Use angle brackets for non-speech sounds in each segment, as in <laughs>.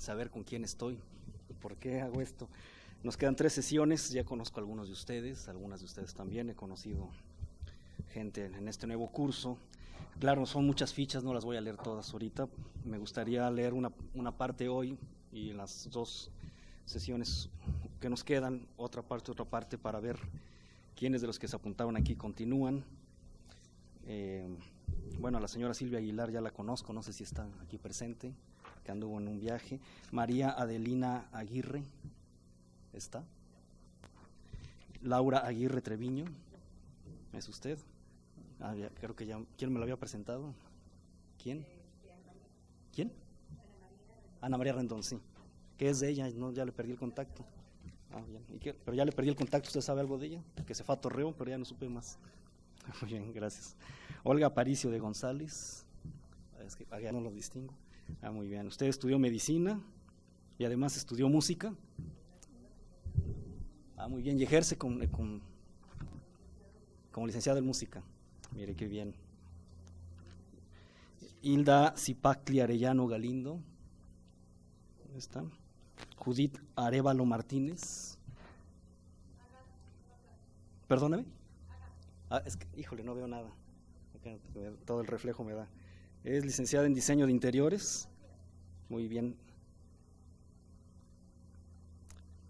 saber con quién estoy, por qué hago esto. Nos quedan tres sesiones, ya conozco a algunos de ustedes, algunas de ustedes también, he conocido gente en este nuevo curso. Claro, son muchas fichas, no las voy a leer todas ahorita. Me gustaría leer una, parte hoy y las dos sesiones que nos quedan, otra parte, otra parte, para ver quiénes de los que se apuntaron aquí continúan. Eh, bueno, a la señora Silvia Aguilar ya la conozco, no sé si está aquí presente que anduvo en un viaje, María Adelina Aguirre, ¿está? Laura Aguirre Treviño, ¿es usted? Ah, creo que ya, ¿quién me lo había presentado? ¿Quién? ¿Quién? Ana María Rendón, sí. Que es de ella, no, ya le perdí el contacto. Ah, Pero ya le perdí el contacto, ¿usted sabe algo de ella? Que se fue a Torreón, pero ya no supe más. <laughs> Muy bien, gracias. Olga Aparicio de González, es que ah, ya no lo distingo. Ah, muy bien. Usted estudió medicina y además estudió música. Ah, muy bien. Y ejerce con, eh, como licenciado en música. Mire qué bien. Hilda Zipacli Arellano Galindo. ¿Dónde está? Judith Arevalo Martínez. Perdóname. Ah, es que, híjole, no veo nada. Todo el reflejo me da. Es licenciada en diseño de interiores. Muy bien.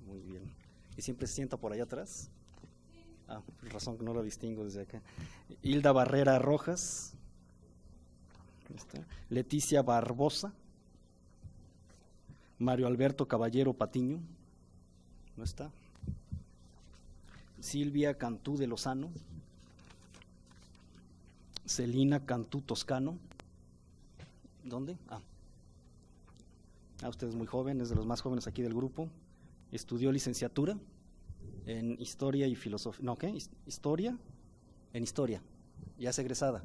Muy bien. Y siempre se sienta por allá atrás. Ah, pues razón que no la distingo desde acá. Hilda Barrera Rojas. Leticia Barbosa. Mario Alberto Caballero Patiño. No está. Silvia Cantú de Lozano. Celina Cantú Toscano. ¿Dónde? Ah. ah. usted es muy joven, es de los más jóvenes aquí del grupo. Estudió licenciatura en Historia y Filosofía. ¿No qué? Historia. En Historia. Ya es egresada.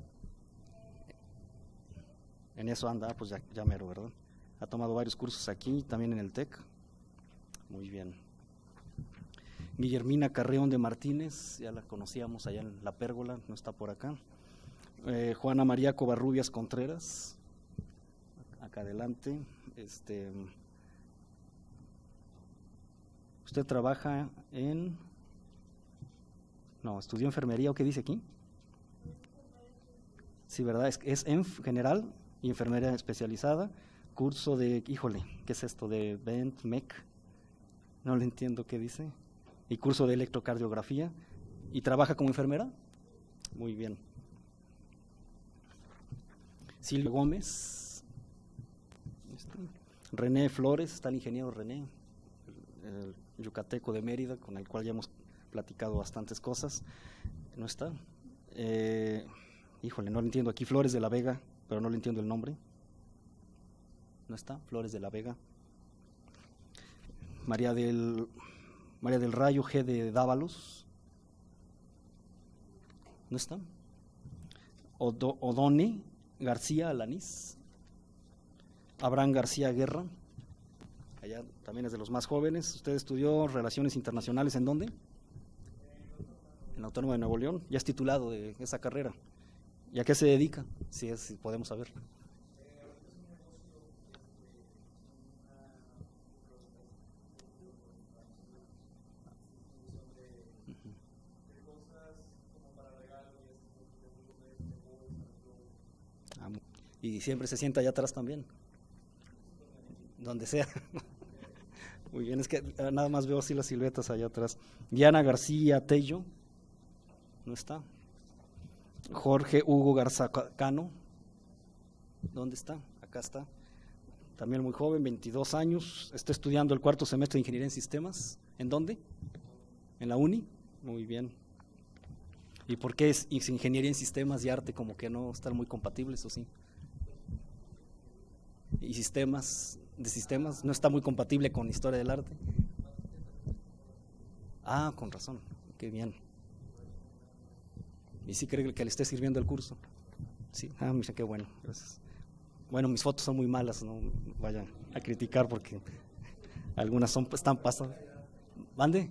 En eso anda, ah, pues ya, mero, ¿verdad? Ha tomado varios cursos aquí, también en el TEC. Muy bien. Guillermina Carreón de Martínez, ya la conocíamos allá en La Pérgola, no está por acá. Eh, Juana María Covarrubias Contreras, adelante. Este, usted trabaja en... No, estudió enfermería, ¿o qué dice aquí? Sí, ¿verdad? Es, es en general y enfermería especializada. Curso de, híjole, ¿qué es esto? De Bent Mec. No le entiendo qué dice. Y curso de electrocardiografía. ¿Y trabaja como enfermera? Muy bien. Silvia Gómez. René Flores, está el ingeniero René, el yucateco de Mérida, con el cual ya hemos platicado bastantes cosas. No está. Eh, híjole, no lo entiendo. Aquí Flores de la Vega, pero no le entiendo el nombre. No está. Flores de la Vega. María del, María del Rayo G de Dávalos. No está. odoni García Alanís. Abraham García Guerra, allá también es de los más jóvenes. Usted estudió Relaciones Internacionales en dónde? En Autónomo Autónoma de Nuevo León. Ya es titulado de esa carrera. ¿Y a qué se dedica? Si, es, si podemos saber. Ah, y siempre se sienta allá atrás también donde sea. <laughs> Muy bien, es que ah, nada más veo así las siluetas allá atrás. Diana García Tello, ¿no está? Jorge Hugo Garzacano, ¿dónde está? Acá está. También muy joven, 22 años, está estudiando el cuarto semestre de Ingeniería en Sistemas. ¿En dónde? ¿En la UNI? Muy bien. ¿Y por qué es Ingeniería en Sistemas y Arte como que no están muy compatibles o sí? Y sistemas, de sistemas, no está muy compatible con historia del arte. Ah, con razón, qué bien. ¿Y si cree que le esté sirviendo el curso? Sí, ah, mira, qué bueno, Bueno, mis fotos son muy malas, no vayan a criticar porque algunas son, están pasadas. ¿Mande?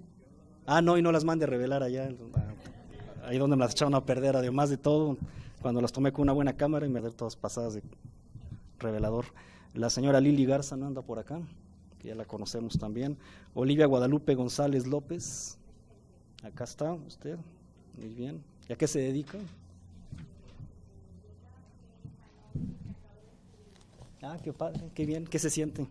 Ah, no, y no las mande a revelar allá, ahí donde me las echaron a perder, además de todo, cuando las tomé con una buena cámara y me dieron todas pasadas de revelador. La señora Lili Garza no anda por acá, que ya la conocemos también. Olivia Guadalupe González López, acá está usted, muy bien. ¿Y a qué se dedica? Ah, qué padre, qué bien, ¿qué se siente?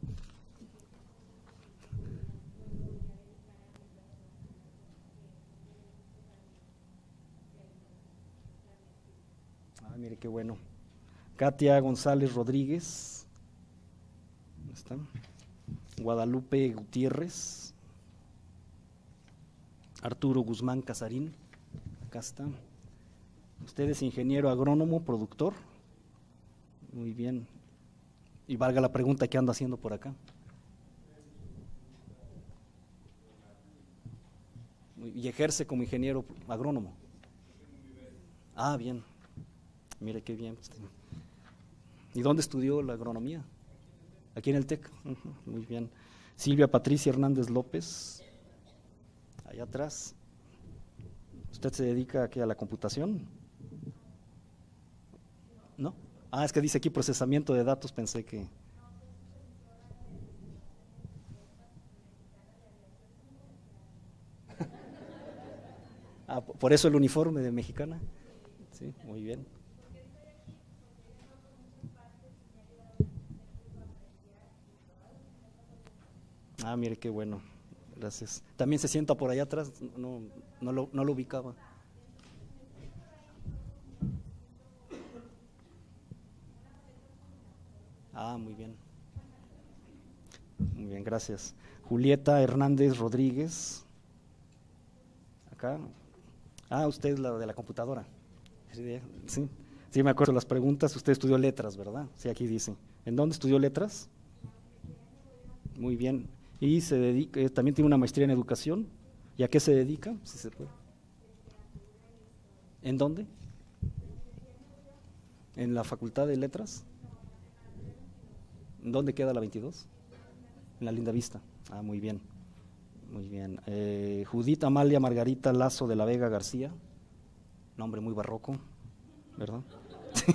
Ah, mire qué bueno. Katia González Rodríguez, Guadalupe Gutiérrez. Arturo Guzmán Casarín. Acá está. Usted es ingeniero agrónomo, productor. Muy bien. Y valga la pregunta, ¿qué anda haciendo por acá? Y ejerce como ingeniero agrónomo. Ah, bien. Mire qué bien. ¿Y dónde estudió la agronomía? Aquí en el TEC. muy bien. Silvia Patricia Hernández López. Allá atrás. ¿Usted se dedica aquí a la computación? ¿No? Ah, es que dice aquí procesamiento de datos, pensé que... Ah, por eso el uniforme de mexicana. Sí, muy bien. Ah, mire qué bueno. Gracias. También se sienta por allá atrás, no, lo, ubicaba. Ah, muy bien. Muy bien, gracias. Julieta Hernández Rodríguez. Acá. Ah, usted es la de la computadora. Sí, sí, me acuerdo las preguntas. Usted estudió letras, ¿verdad? Sí, aquí dice. ¿En dónde estudió letras? Muy bien y se dedica, eh, también tiene una maestría en educación. ¿Y a qué se dedica? Si se puede. ¿En dónde? ¿En la Facultad de Letras? ¿En ¿Dónde queda la 22? En la Linda Vista. Ah, muy bien. Muy bien. Eh, Judith Amalia Margarita Lazo de la Vega García. Nombre muy barroco, ¿verdad?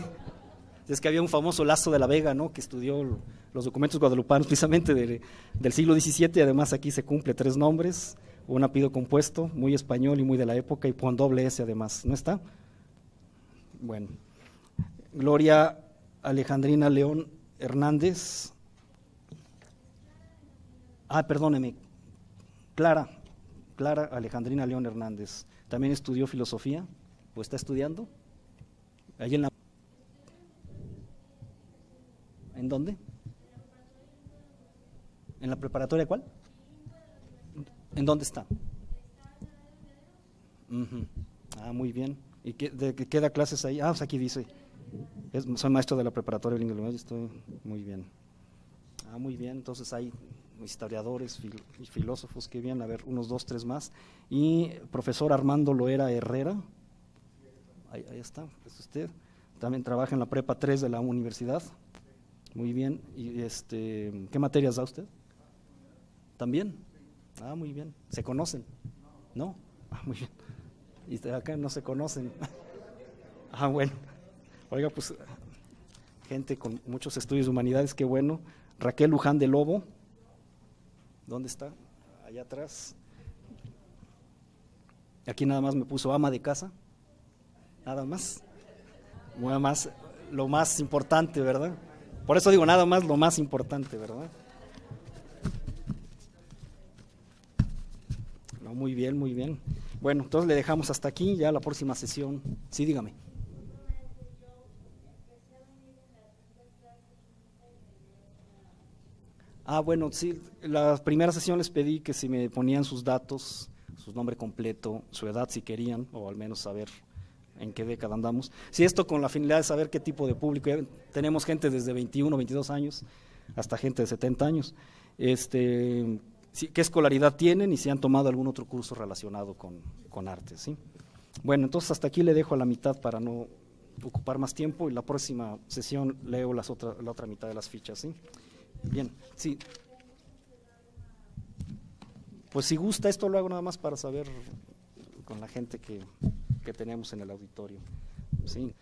<laughs> es que había un famoso Lazo de la Vega, ¿no? Que estudió los documentos guadalupanos <laughs> precisamente del siglo XVII, además aquí se cumple tres nombres, un apido compuesto, muy español y muy de la época, y con doble S además, ¿no está? Bueno, Gloria Alejandrina León Hernández. Ah, perdóneme, Clara, Clara Alejandrina León Hernández. También estudió filosofía, o está estudiando, en la ¿En dónde? ¿En la preparatoria cuál? ¿En dónde está? Ah, muy bien. ¿Y qué, de qué da clases ahí? Ah, pues aquí dice. Es, soy maestro de la preparatoria inglés, Estoy muy bien. Ah, muy bien. Entonces hay historiadores y filósofos. Qué bien. A ver, unos dos, tres más. Y profesor Armando Loera Herrera. Ahí, está. Es usted. También trabaja en la prepa 3 de la universidad. Muy bien. ¿Y este, qué materias da usted? ¿También? Ah, muy bien. ¿Se conocen? ¿No? Ah, muy bien. Y acá no se conocen. <laughs> Ah, bueno. Oiga, pues gente con muchos estudios de humanidades, qué bueno. Raquel Luján de Lobo, ¿dónde está? Allá atrás. Aquí nada más me puso ama de casa, nada más. Nada más, lo más importante, ¿verdad? Por eso digo nada más lo más importante, ¿verdad? muy bien, muy bien. Bueno, entonces le dejamos hasta aquí, ya la próxima sesión. Sí, dígame. Ah, bueno, sí, la primera sesión les pedí que si me ponían sus datos, su nombre completo, su edad si querían, o al menos saber en qué década andamos. Si esto con la finalidad de saber qué tipo de público, tenemos gente desde 21, 22 años, hasta gente de 70 años. Este, qué escolaridad tienen y si han tomado algún otro curso relacionado con, con arte. ¿sí? Bueno, entonces hasta aquí le dejo a la mitad para no ocupar más tiempo y la próxima sesión leo las otra, la otra mitad de las fichas. ¿sí? Bien, sí. Pues si gusta, esto lo hago nada más para saber con la gente que, que tenemos en el auditorio. ¿sí?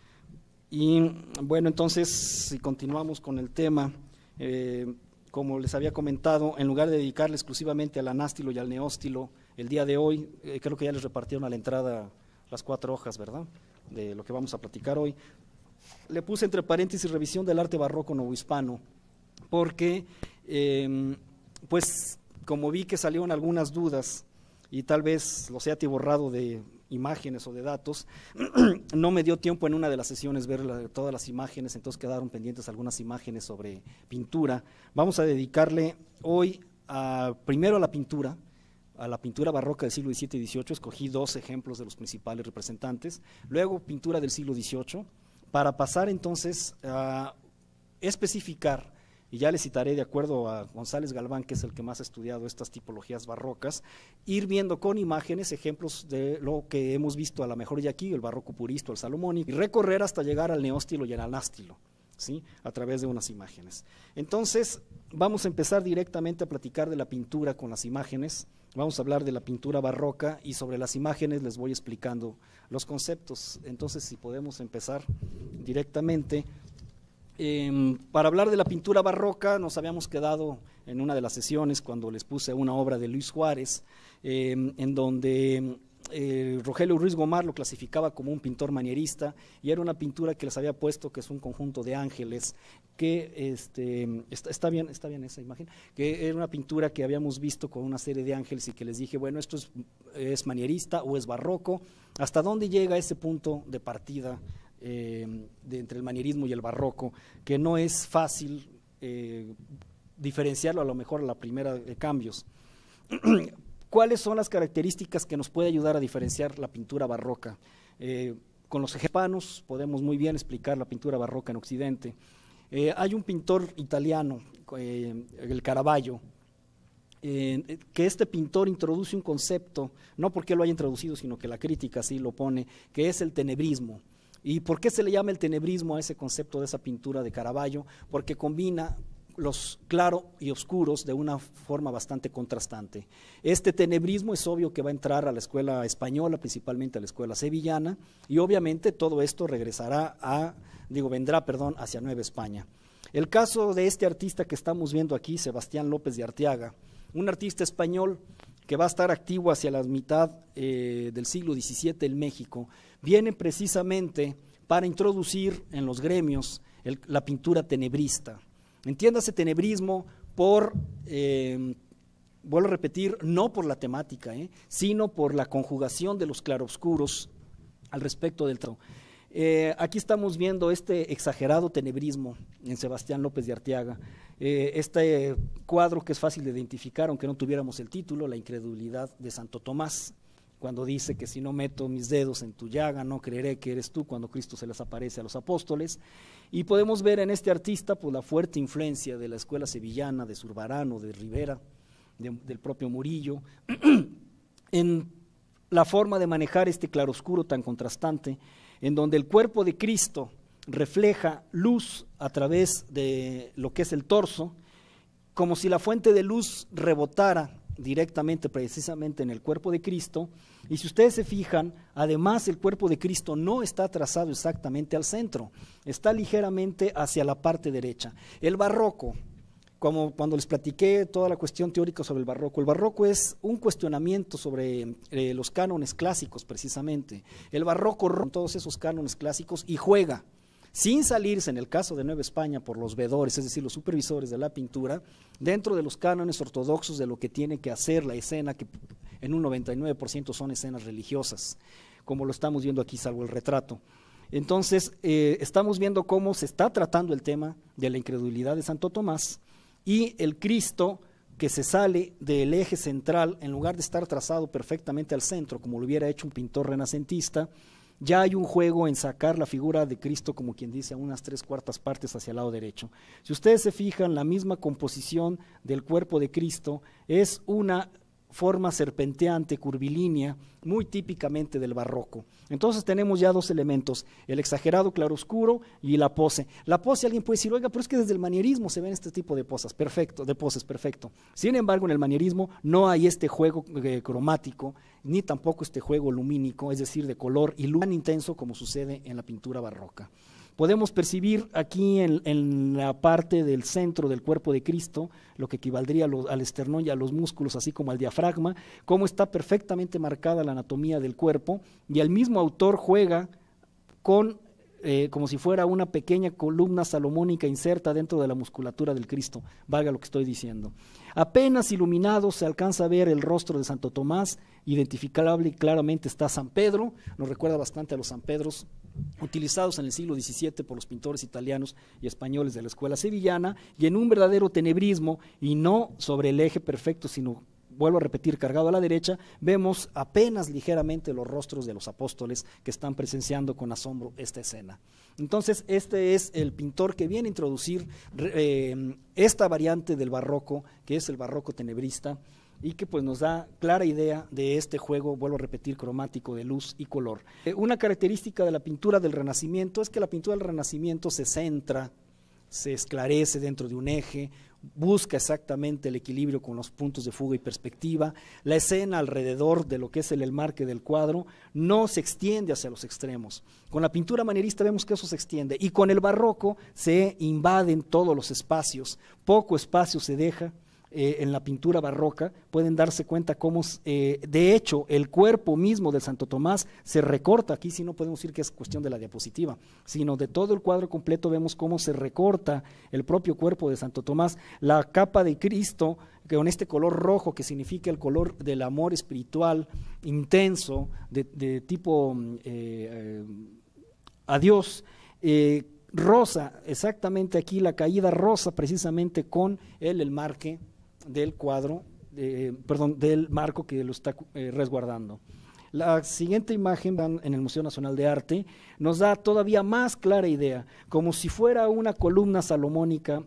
Y bueno, entonces, si continuamos con el tema, eh, como les había comentado, en lugar de dedicarle exclusivamente al anástilo y al neóstilo, el día de hoy, eh, creo que ya les repartieron a la entrada las cuatro hojas, ¿verdad?, de lo que vamos a platicar hoy. Le puse entre paréntesis revisión del arte barroco novohispano, porque, em, pues, como vi que salieron algunas dudas y tal vez los he atiborrado de imágenes o de datos. <clears throat> no me dio tiempo en una de las sesiones ver todas las imágenes, entonces quedaron pendientes algunas imágenes sobre pintura. Vamos a dedicarle hoy primero a la pintura, a la pintura barroca del siglo XVII y XVIII, escogí dos ejemplos de los principales representantes, luego pintura del siglo XVIII, para pasar entonces a especificar y ya les citaré de acuerdo a González Galván, que es el que más ha estudiado estas tipologías barrocas, ir viendo con imágenes ejemplos de lo que hemos visto a lo mejor ya aquí, el barroco puristo, el salomónico, y recorrer hasta llegar al neóstilo y al anástilo. ¿Sí? a través de unas imágenes. Entonces, vamos a empezar directamente a platicar de la pintura con las imágenes. Vamos a hablar de la pintura barroca y sobre las imágenes les voy explicando los conceptos. Entonces, si podemos empezar directamente Em, para hablar de la pintura barroca, nos habíamos quedado en una de las sesiones cuando les puse una obra de Luis Juárez, em, en donde em, eh, Rogelio Ruiz Gomar lo clasificaba como un pintor manierista y era una pintura que les había puesto que es un conjunto de ángeles que este, está, bien está bien esa imagen que era una pintura que habíamos visto con una serie de ángeles y que les dije bueno esto es manierista o es barroco hasta dónde llega ese punto de partida eh, entre el manierismo y el barroco, que no es fácil eh, diferenciarlo a lo mejor a la primera de cambios. <clears throat> ¿Cuáles son las características que nos puede ayudar a diferenciar la pintura barroca? Eh, con los ejepanos podemos muy bien explicar la pintura barroca en Occidente. hay un pintor italiano, el Caravaggio, que este pintor introduce un concepto, no porque lo haya introducido, sino que la crítica sí lo pone, que es el tenebrismo. ¿Y por qué se le llama el tenebrismo a ese concepto de esa pintura de Caravaggio? Porque combina los claros y oscuros de una forma bastante contrastante. Este tenebrismo es obvio que va a entrar a la escuela española, principalmente a la escuela sevillana, y obviamente todo esto regresará a, digo, vendrá, perdón, hacia Nueva España. El caso de este artista que estamos viendo aquí, Sebastián López de Arteaga, un artista español que va a estar activo hacia la mitad eh, del siglo XVII en México, vienen precisamente para introducir en los gremios la pintura tenebrista. Entiéndase tenebrismo por, eh, vuelvo a repetir, no por la temática, eh, sino por la conjugación de los claroscuros al respecto del trono. Eh, aquí estamos viendo este exagerado tenebrismo en Sebastián López de Arteaga, este cuadro que es fácil de identificar, aunque no tuviéramos el título, La incredulidad de Santo Tomás cuando dice que si no meto mis dedos en tu llaga, no creeré que eres tú, cuando Cristo se les aparece a los apóstoles. Y podemos ver en este artista pues, la fuerte influencia de la escuela sevillana, de Zurbarano, de Rivera, del propio Murillo, <clears throat> en la forma de manejar este claroscuro tan contrastante, en donde el cuerpo de Cristo refleja luz a través de lo que es el torso, como si la fuente de luz rebotara directamente precisamente en el cuerpo de Cristo y si ustedes se fijan, además el cuerpo de Cristo no está trazado exactamente al centro, está ligeramente hacia la parte derecha. El barroco, como cuando les platiqué toda la cuestión teórica sobre el barroco. El barroco es un cuestionamiento sobre eh, los cánones clásicos, precisamente. El barroco rompe todos esos cánones clásicos y juega sin salirse, en el caso de Nueva España, por los vedores, es decir, los supervisores de la pintura, dentro de los cánones ortodoxos de lo que tiene que hacer la escena, que en un 99% son escenas religiosas, como lo estamos viendo aquí, salvo el retrato. Entonces, eh, estamos viendo cómo se está tratando el tema de la incredulidad de Santo Tomás y el Cristo que se sale del eje central, en lugar de estar trazado perfectamente al centro, como lo hubiera hecho un pintor renacentista, ya hay un juego en sacar la figura de Cristo, como quien dice, a unas tres cuartas partes hacia el lado derecho. Si ustedes se fijan, la misma composición del cuerpo de Cristo es una forma serpenteante, curvilínea, muy típicamente del barroco. Entonces tenemos ya dos elementos, el exagerado claroscuro y la pose. La pose alguien puede decir, oiga, pero es que desde el manierismo se ven este tipo de poses, perfecto, de poses, perfecto. Sin embargo, en el manierismo no hay este juego eh, cromático, ni tampoco este juego lumínico, es decir, de color y luz tan intenso como sucede en la pintura barroca podemos percibir aquí en, la parte del centro del cuerpo de Cristo, lo que equivaldría al esternón y a los músculos, así como al diafragma, cómo está perfectamente marcada la anatomía del cuerpo, y el mismo autor juega con eh, como si fuera una pequeña columna salomónica inserta dentro de la musculatura del Cristo, valga lo que estoy diciendo. Apenas iluminado se alcanza a ver el rostro de Santo Tomás, identificable y claramente está San Pedro, nos recuerda bastante a los San Pedros utilizados en el siglo XVII por los pintores italianos y españoles de la escuela sevillana, y en un verdadero tenebrismo, y no sobre el eje perfecto, sino vuelvo a repetir, cargado a la derecha, vemos apenas ligeramente los rostros de los apóstoles que están presenciando con asombro esta escena. Entonces, este es el pintor que viene a introducir eh, esta variante del barroco, que es el barroco tenebrista, y que pues nos da clara idea de este juego, vuelvo a repetir, cromático de luz y color. Eh, una característica de la pintura del Renacimiento es que la pintura del Renacimiento se centra, se esclarece dentro de un eje, busca exactamente el equilibrio con los puntos de fuga y perspectiva, la escena alrededor de lo que es el enmarque del cuadro no se extiende hacia los extremos. Con la pintura manierista vemos que eso se extiende y con el barroco se invaden todos los espacios, poco espacio se deja eh, en la pintura barroca, pueden darse cuenta cómo, eh, de hecho, el cuerpo mismo de Santo Tomás se recorta. Aquí si no podemos decir que es cuestión de la diapositiva, sino de todo el cuadro completo vemos cómo se recorta el propio cuerpo de Santo Tomás, la capa de Cristo que con este color rojo que significa el color del amor espiritual intenso, de, tipo mm, eh, a Dios rosa, exactamente aquí la caída rosa precisamente con el, el marque del cuadro, perdón, del marco que lo está eh, resguardando. La siguiente imagen en el Museo Nacional de Arte nos da todavía más clara idea, como si fuera una columna salomónica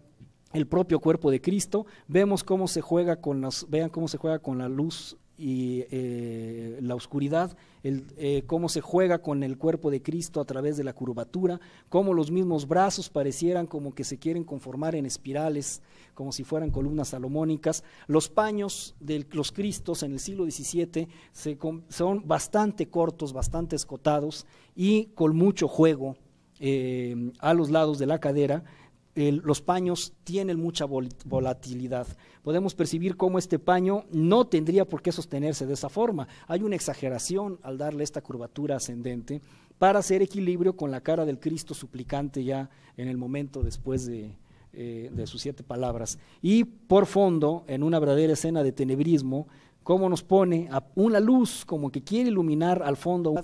el propio cuerpo de Cristo, vemos cómo se juega con las, vean cómo se juega con la luz y eh, la oscuridad, eh, cómo se juega con el cuerpo de Cristo a través de la curvatura, cómo los mismos brazos parecieran como que se quieren conformar en espirales, como si fueran columnas salomónicas. Los paños de los Cristos en el siglo XVII son bastante cortos, bastante escotados y con mucho juego eh, a los lados de la cadera los paños tienen mucha volatilidad. Podemos percibir cómo este paño no tendría por qué sostenerse de esa forma. Hay una exageración al darle esta curvatura ascendente para hacer equilibrio con la cara del Cristo suplicante ya en el momento después de, eh, sus siete palabras. Y por fondo, en una verdadera escena de tenebrismo, cómo nos pone una luz como que quiere iluminar al fondo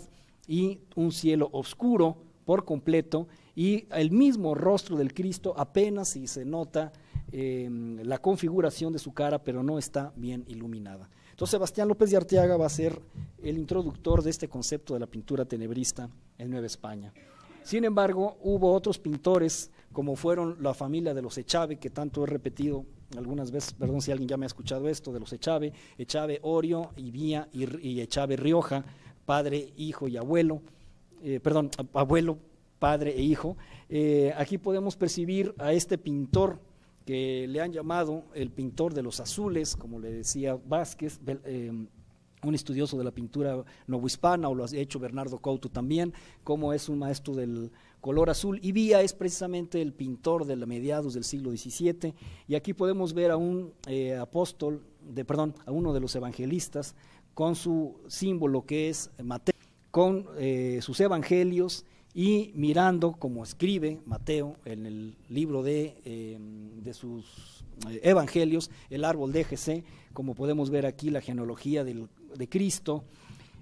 y un cielo oscuro por completo y el mismo rostro del Cristo apenas si se nota em, la configuración de su cara, pero no está bien iluminada. Entonces Sebastián López de Arteaga va a ser el introductor de este concepto de la pintura tenebrista en Nueva España. Sin embargo, hubo otros pintores, como fueron la familia de los Echave, que tanto he repetido algunas veces, perdón si alguien ya me ha escuchado esto, de los Echave, Echave Orio y Vía y, Echave Rioja, padre, hijo y abuelo, eh, perdón, abuelo, padre e hijo, eh, aquí podemos percibir a este pintor que le han llamado el pintor de los azules, como le decía Vázquez, eh, un estudioso de la pintura novohispana, o lo ha hecho Bernardo Couto también, como es un maestro del color azul, y Vía es precisamente el pintor de mediados del siglo XVII, y aquí podemos ver a un eh, apóstol, de, perdón, a uno de los evangelistas, con su símbolo que es Mateo, con sus evangelios, y mirando como escribe Mateo en el libro de, em, sus eh, evangelios, el árbol de Jesé, como podemos ver aquí la genealogía de Cristo.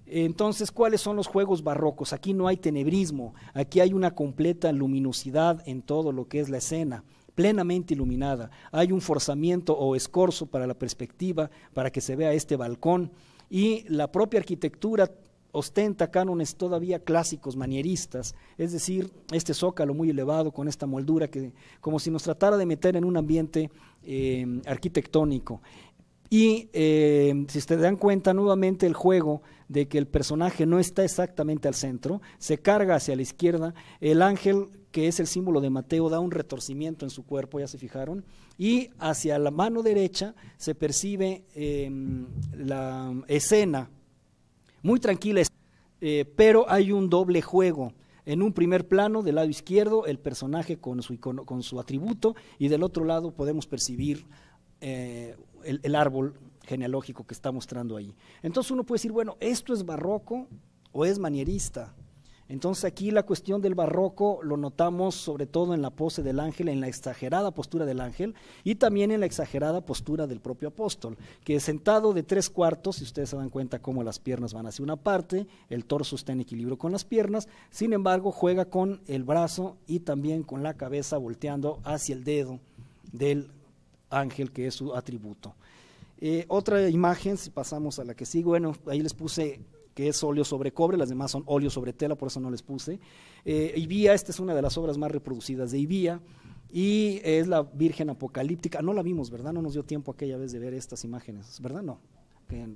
Entonces, ¿cuáles son los juegos barrocos? Aquí no hay tenebrismo, aquí hay una completa luminosidad en todo lo que es la escena plenamente iluminada. Hay un forzamiento o escorzo para la perspectiva, para que se vea este balcón y la propia arquitectura ostenta cánones todavía clásicos, manieristas, es decir, este zócalo muy elevado con esta moldura que como si nos tratara de meter en un ambiente eh, arquitectónico. Y eh, si se dan cuenta nuevamente el juego de que el personaje no está exactamente al centro, se carga hacia la izquierda, el ángel que es el símbolo de Mateo da un retorcimiento en su cuerpo, ya se fijaron, y hacia la mano derecha se percibe eh, la escena muy tranquila, eh, pero hay un doble juego. En un primer plano, del lado izquierdo, el personaje con su, con su atributo y del otro lado podemos percibir eh, el, el árbol genealógico que está mostrando ahí. Entonces uno puede decir, bueno, esto es barroco o es manierista. Entonces aquí la cuestión del barroco lo notamos sobre todo en la pose del ángel, en la exagerada postura del ángel y también en la exagerada postura del propio apóstol, que es sentado de tres cuartos, si ustedes se dan cuenta cómo las piernas van hacia una parte, el torso está en equilibrio con las piernas, sin embargo juega con el brazo y también con la cabeza volteando hacia el dedo del ángel que es su atributo. Eh, otra imagen, si pasamos a la que sigo, bueno, ahí les puse que es óleo sobre cobre, las demás son óleo sobre tela, por eso no les puse. Eh, Ibía, esta es una de las obras más reproducidas de Ibía, y es la Virgen Apocalíptica. No la vimos, ¿verdad? No nos dio tiempo aquella vez de ver estas imágenes, ¿verdad? No,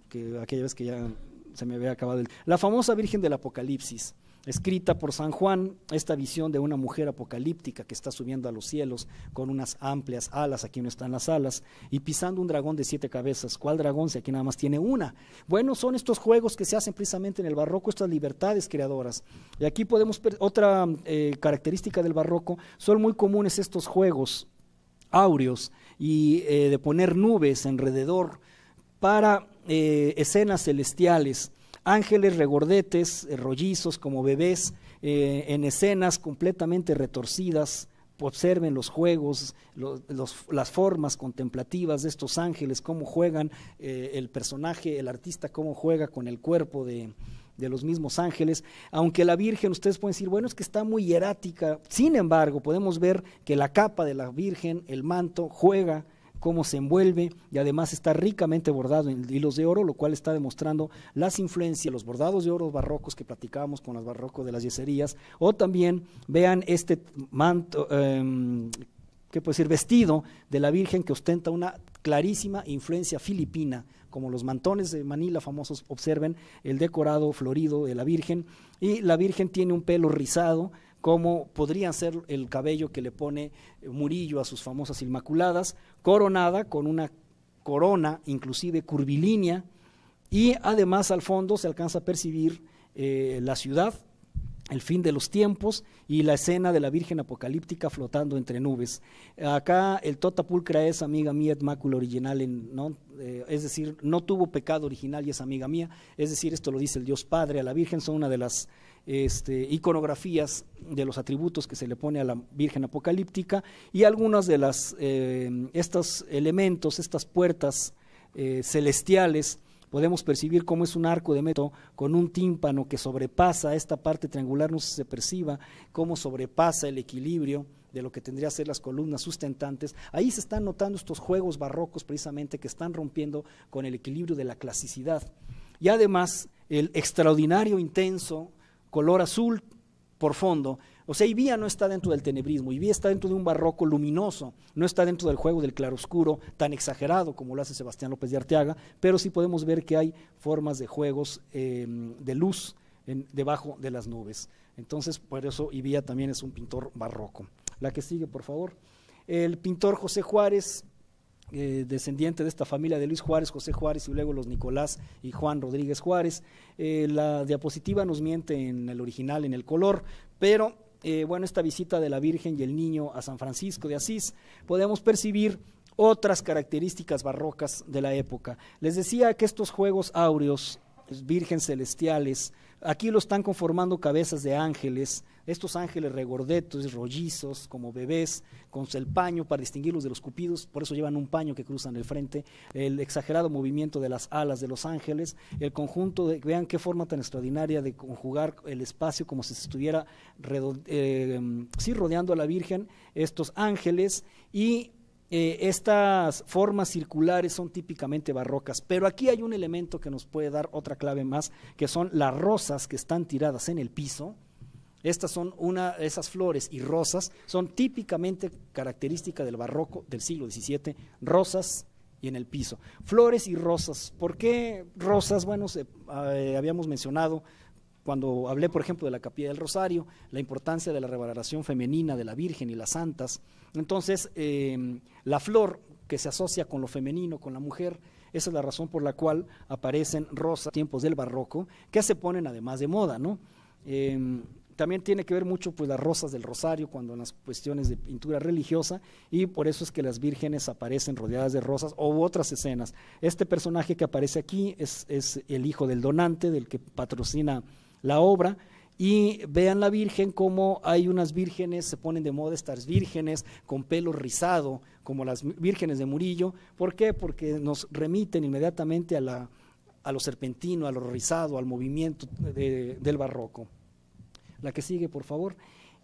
que, aquella vez que ya se me había acabado La famosa Virgen del Apocalipsis escrita por San Juan, esta visión de una mujer apocalíptica que está subiendo a los cielos con unas amplias alas, aquí no están las alas, y pisando un dragón de siete cabezas. ¿Cuál dragón si aquí nada más tiene una? Bueno, son estos juegos que se hacen precisamente en el barroco, estas libertades creadoras. Y aquí podemos, otra eh, característica del barroco, son muy comunes estos juegos áureos y eh, de poner nubes alrededor para eh, escenas celestiales ángeles regordetes, eh, rollizos como bebés, eh, en escenas completamente retorcidas, observen los juegos, las formas contemplativas de estos ángeles, cómo juegan eh, el personaje, el artista, cómo juega con el cuerpo de, de los mismos ángeles, aunque la Virgen, ustedes pueden decir, bueno, es que está muy hierática, sin embargo, podemos ver que la capa de la Virgen, el manto, juega cómo se envuelve y además está ricamente bordado en hilos de oro, lo cual está demostrando las influencias, los bordados de oro barrocos que platicábamos con los barrocos de las yeserías, o también vean este manto, em, que puede decir? Vestido de la Virgen que ostenta una clarísima influencia filipina, como los mantones de Manila famosos observen, el decorado florido de la Virgen, y la Virgen tiene un pelo rizado, como podrían ser el cabello que le pone Murillo a sus famosas Inmaculadas, coronada con una corona inclusive curvilínea y además al fondo se alcanza a percibir eh, la ciudad, el fin de los tiempos y la escena de la Virgen Apocalíptica flotando entre nubes. Acá el Totapulcra es amiga mía, et original, ¿no? Eh, es decir, no tuvo pecado original y es amiga mía, es decir, esto lo dice el Dios Padre a la Virgen, son una de las este, iconografías de los atributos que se le pone a la Virgen Apocalíptica y algunos de las, eh, estos elementos, estas puertas eh, celestiales, podemos percibir cómo es un arco de metro con un tímpano que sobrepasa esta parte triangular, no se perciba, cómo sobrepasa el equilibrio de lo que tendría que ser las columnas sustentantes. Ahí se están notando estos juegos barrocos precisamente que están rompiendo con el equilibrio de la clasicidad. Y además el extraordinario intenso color azul por fondo. O sea, Ibía no está dentro del tenebrismo, Ibía está dentro de un barroco luminoso, no está dentro del juego del claroscuro tan exagerado como lo hace Sebastián López de Arteaga, pero sí podemos ver que hay formas de juegos eh, de luz debajo de las nubes. Entonces, por eso Ibía también es un pintor barroco. La que sigue, por favor. El pintor José Juárez eh, descendiente de esta familia de Luis Juárez, José Juárez y luego los Nicolás y Juan Rodríguez Juárez. Eh, la diapositiva nos miente en el original, en el color, pero eh, bueno, esta visita de la Virgen y el Niño a San Francisco de Asís, podemos percibir otras características barrocas de la época. Les decía que estos juegos áureos, virgen celestiales, Aquí lo están conformando cabezas de ángeles, estos ángeles regordetos, rollizos, como bebés, con el paño para distinguirlos de los cupidos, por eso llevan un paño que cruzan el frente, el exagerado movimiento de las alas de los ángeles, el conjunto, de, vean qué forma tan extraordinaria de conjugar el espacio como si estuviera eh, rodeando a la Virgen, estos ángeles y eh, estas formas circulares son típicamente barrocas, pero aquí hay un elemento que nos puede dar otra clave más, que son las rosas que están tiradas en el piso. Estas son una, esas flores y rosas son típicamente características del barroco del siglo XVII, rosas y en el piso. Flores y rosas. ¿Por qué rosas? Bueno, eh, habíamos mencionado cuando hablé, por ejemplo, de la Capilla del Rosario, la importancia de la revaloración femenina de la Virgen y las santas. Entonces, eh, la flor que se asocia con lo femenino, con la mujer, esa es la razón por la cual aparecen rosas, en tiempos del barroco, que se ponen además de moda, ¿no? Eh, también tiene que ver mucho pues las rosas del rosario cuando en las cuestiones de pintura religiosa y por eso es que las vírgenes aparecen rodeadas de rosas o otras escenas. Este personaje que aparece aquí es, es el hijo del donante, del que patrocina la obra y vean la Virgen como hay unas vírgenes, se ponen de moda estas vírgenes con pelo rizado, como las vírgenes de Murillo. ¿Por qué? Porque nos remiten inmediatamente a, la, a lo serpentino, a lo rizado, al movimiento del barroco. La que sigue, por favor.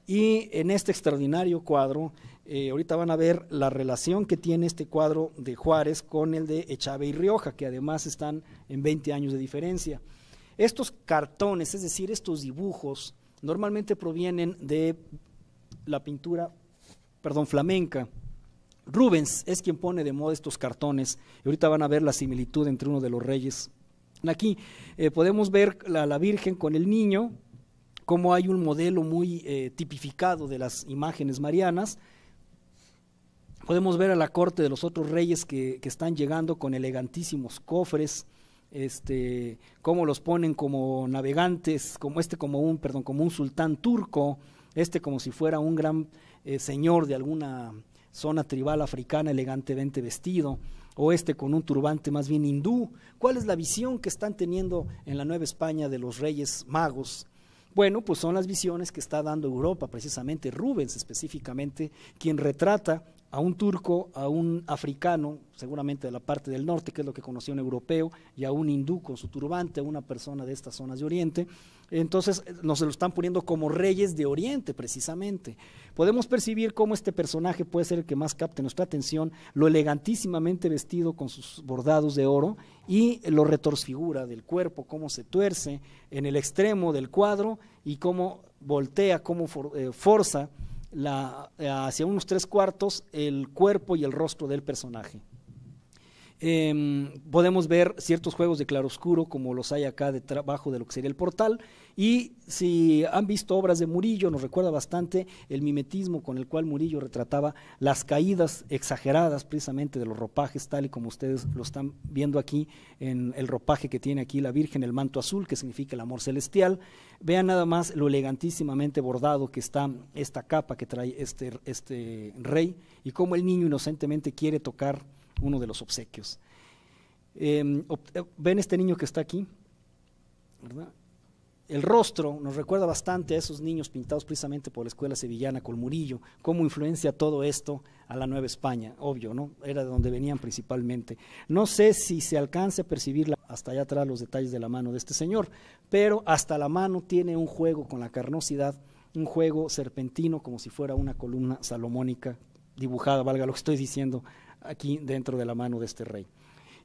Y en este extraordinario cuadro, eh, ahorita van a ver la relación que tiene este cuadro de Juárez con el de Echave y Rioja, que además están en 20 años de diferencia. Estos cartones, es decir, estos dibujos, normalmente provienen de la pintura, perdón, flamenca. Rubens es quien pone de moda estos cartones. Y ahorita van a ver la similitud entre uno de los reyes. Aquí eh, podemos ver a la, Virgen con el niño, como hay un modelo muy eh, tipificado de las imágenes marianas. Podemos ver a la corte de los otros reyes que están llegando con elegantísimos cofres, este, cómo los ponen como navegantes, como este como un, perdón, como un sultán turco, este como si fuera un gran eh, señor de alguna zona tribal africana elegantemente vestido, o este con un turbante más bien hindú. ¿Cuál es la visión que están teniendo en la Nueva España de los reyes magos? Bueno, pues son las visiones que está dando Europa, precisamente Rubens específicamente, quien retrata a un turco, a un africano, seguramente de la parte del norte, que es lo que conocía un europeo, y a un hindú con su turbante, a una persona de estas zonas de Oriente. Entonces nos lo están poniendo como reyes de Oriente, precisamente. Podemos percibir cómo este personaje puede ser el que más capte nuestra atención, lo elegantísimamente vestido con sus bordados de oro y lo retorsfigura del cuerpo, cómo se tuerce en el extremo del cuadro y cómo voltea, cómo eh, forza eh, hacia unos tres cuartos el cuerpo y el rostro del personaje. Em, podemos ver ciertos juegos de claroscuro, como los hay acá de trabajo de lo que sería el portal. Y si han visto obras de Murillo, nos recuerda bastante el mimetismo con el cual Murillo retrataba las caídas exageradas precisamente de los ropajes, tal y como ustedes lo están viendo aquí en el ropaje que tiene aquí la Virgen, el manto azul, que significa el amor celestial. Vean nada más lo elegantísimamente bordado que está esta capa que trae este, este rey y cómo el niño inocentemente quiere tocar uno de los obsequios. Em, eh, ¿Ven este niño que está aquí? El rostro nos recuerda bastante a esos niños pintados precisamente por la escuela sevillana Murillo, ¿Cómo influencia todo esto a la Nueva España? Obvio, ¿no? Era de donde venían principalmente. No sé si se alcanza a percibir hasta allá atrás los detalles de la mano de este señor, pero hasta la mano tiene un juego con la carnosidad, un juego serpentino como si fuera una columna salomónica dibujada, valga lo que estoy diciendo, aquí dentro de la mano de este rey.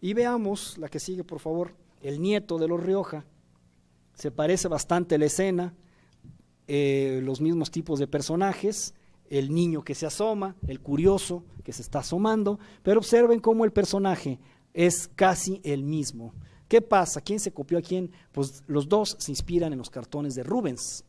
Y veamos la que sigue, por favor, el nieto de los Rioja. Se parece bastante la escena, eh, los mismos tipos de personajes, el niño que se asoma, el curioso que se está asomando, pero observen cómo el personaje es casi el mismo. ¿Qué pasa? ¿Quién se copió a quién? Pues los dos se inspiran en los cartones de Rubens,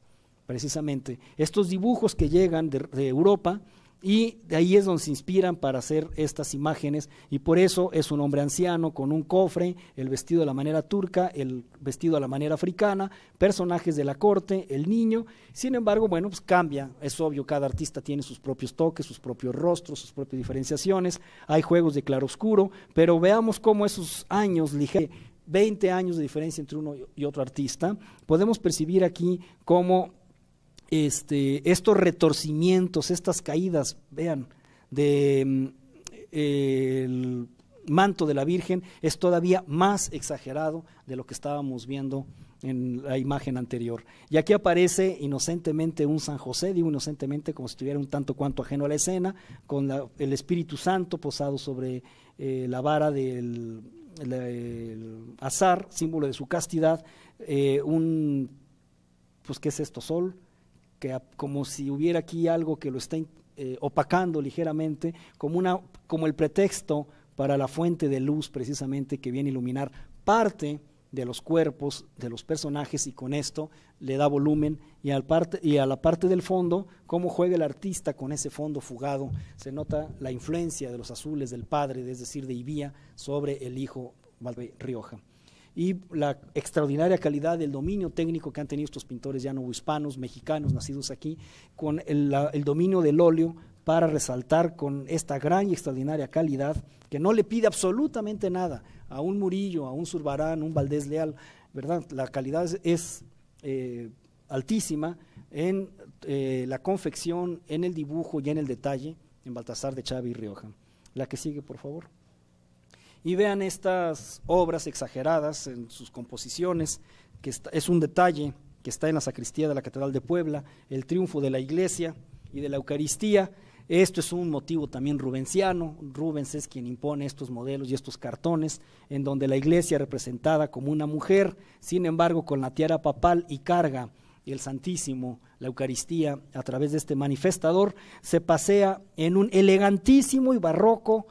precisamente. Estos dibujos que llegan de Europa y de ahí es donde se inspiran para hacer estas imágenes y por eso es un hombre anciano con un cofre, el vestido de la manera turca, el vestido a la manera africana, personajes de la corte, el niño. Sin embargo, bueno, pues cambia, es obvio, cada artista tiene sus propios toques, sus propios rostros, sus propias diferenciaciones, hay juegos de claroscuro, pero veamos cómo esos años ligeros 20 años de diferencia entre uno y otro artista, podemos percibir aquí cómo este, estos retorcimientos, estas caídas, vean, de mm, el manto de la Virgen es todavía más exagerado de lo que estábamos viendo en la imagen anterior. Y aquí aparece inocentemente un San José, digo inocentemente como si estuviera un tanto cuanto ajeno a la escena, con el Espíritu Santo posado sobre eh, la vara del azar, símbolo de su castidad, eh, un, pues, ¿qué es esto? Sol, que como si hubiera aquí algo que lo está eh, opacando ligeramente, como, una, como el pretexto para la fuente de luz precisamente que viene a iluminar parte de los cuerpos de los personajes y con esto le da volumen y, y a la parte del fondo, cómo juega el artista con ese fondo fugado. Se nota la influencia de los azules del padre, es decir, de Ibía, sobre el hijo Valve Rioja y la extraordinaria calidad del dominio técnico que han tenido estos pintores ya no hispanos, mexicanos, nacidos aquí, con el, dominio del óleo para resaltar con esta gran y extraordinaria calidad que no le pide absolutamente nada a un Murillo, a un Zurbarán, un Valdés Leal, ¿verdad? La calidad es eh, altísima en eh, la confección, en el dibujo y en el detalle en Baltasar de Chávez y Rioja. La que sigue, por favor y vean estas obras exageradas en sus composiciones, que es un detalle que está en la sacristía de la Catedral de Puebla, el triunfo de la Iglesia y de la Eucaristía. Esto es un motivo también rubensiano. Rubens es quien impone estos modelos y estos cartones, en donde la iglesia representada como una mujer, sin embargo, con la tiara papal y carga el Santísimo, la Eucaristía, a través de este manifestador, se pasea en un elegantísimo y barroco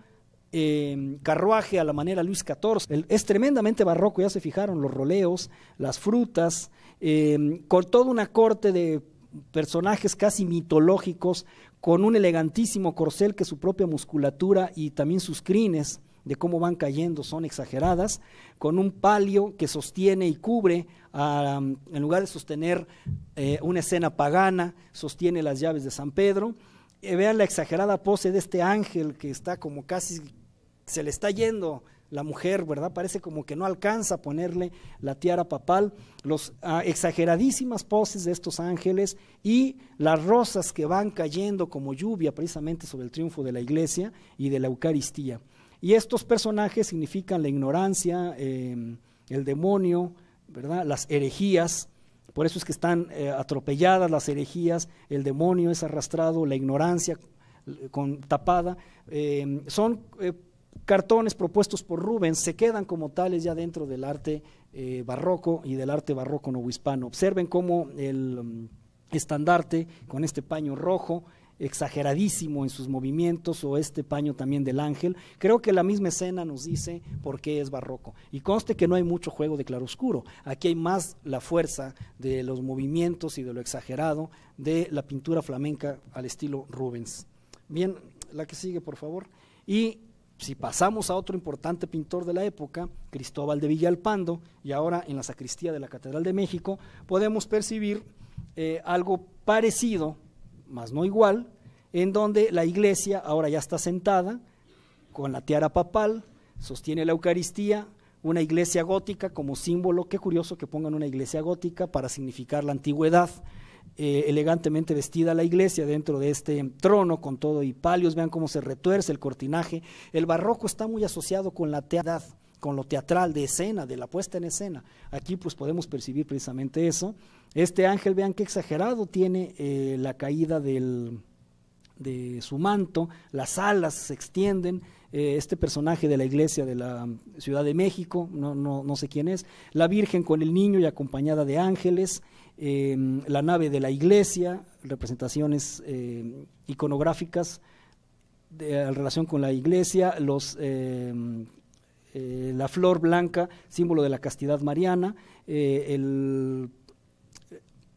Em, carruaje a la manera Luis XIV. es tremendamente barroco, ya se fijaron, los roleos, las frutas, em, con toda una corte de personajes casi mitológicos, con un elegantísimo corcel que su propia musculatura y también sus crines de cómo van cayendo son exageradas, con un palio que sostiene y cubre, en lugar de sostener eh, una escena pagana, sostiene las llaves de San Pedro. Eh, vean la exagerada pose de este ángel que está como casi se le está yendo la mujer, ¿verdad? Parece como que no alcanza a ponerle la tiara papal, las ah, exageradísimas poses de estos ángeles y las rosas que van cayendo como lluvia precisamente sobre el triunfo de la iglesia y de la Eucaristía. Y estos personajes significan la ignorancia, em, el demonio, ¿verdad? Las herejías, por eso es que están eh, atropelladas las herejías, el demonio es arrastrado, la ignorancia eh, con, tapada, em, son eh, cartones propuestos por Rubens se quedan como tales ya dentro del arte eh, barroco y del arte barroco novohispano. Observen cómo el mm, estandarte con este paño rojo exageradísimo en sus movimientos o este paño también del ángel, creo que la misma escena nos dice por qué es barroco. Y conste que no hay mucho juego de claroscuro, aquí hay más la fuerza de los movimientos y de lo exagerado de la pintura flamenca al estilo Rubens. Bien, la que sigue, por favor. Y si pasamos a otro importante pintor de la época, Cristóbal de Villalpando, y ahora en la sacristía de la Catedral de México, podemos percibir eh, algo parecido, más no igual, en donde la iglesia ahora ya está sentada con la tiara papal, sostiene la Eucaristía, una iglesia gótica como símbolo, qué curioso que pongan una iglesia gótica para significar la antigüedad, eh, elegantemente vestida la iglesia dentro de este trono con todo y palios, vean cómo se retuerce el cortinaje. El barroco está muy asociado con la teatral, con lo teatral de escena, de la puesta en escena. Aquí pues podemos percibir precisamente eso. Este ángel, vean qué exagerado tiene eh, la caída del, de su manto, las alas se extienden, eh, este personaje de la iglesia de la Ciudad de México, no, no, no sé quién es, la Virgen con el niño y acompañada de ángeles, Em, la nave de la iglesia, representaciones em, iconográficas de, en relación con la iglesia, los, em, eh, la flor blanca, símbolo de la castidad mariana, eh, el,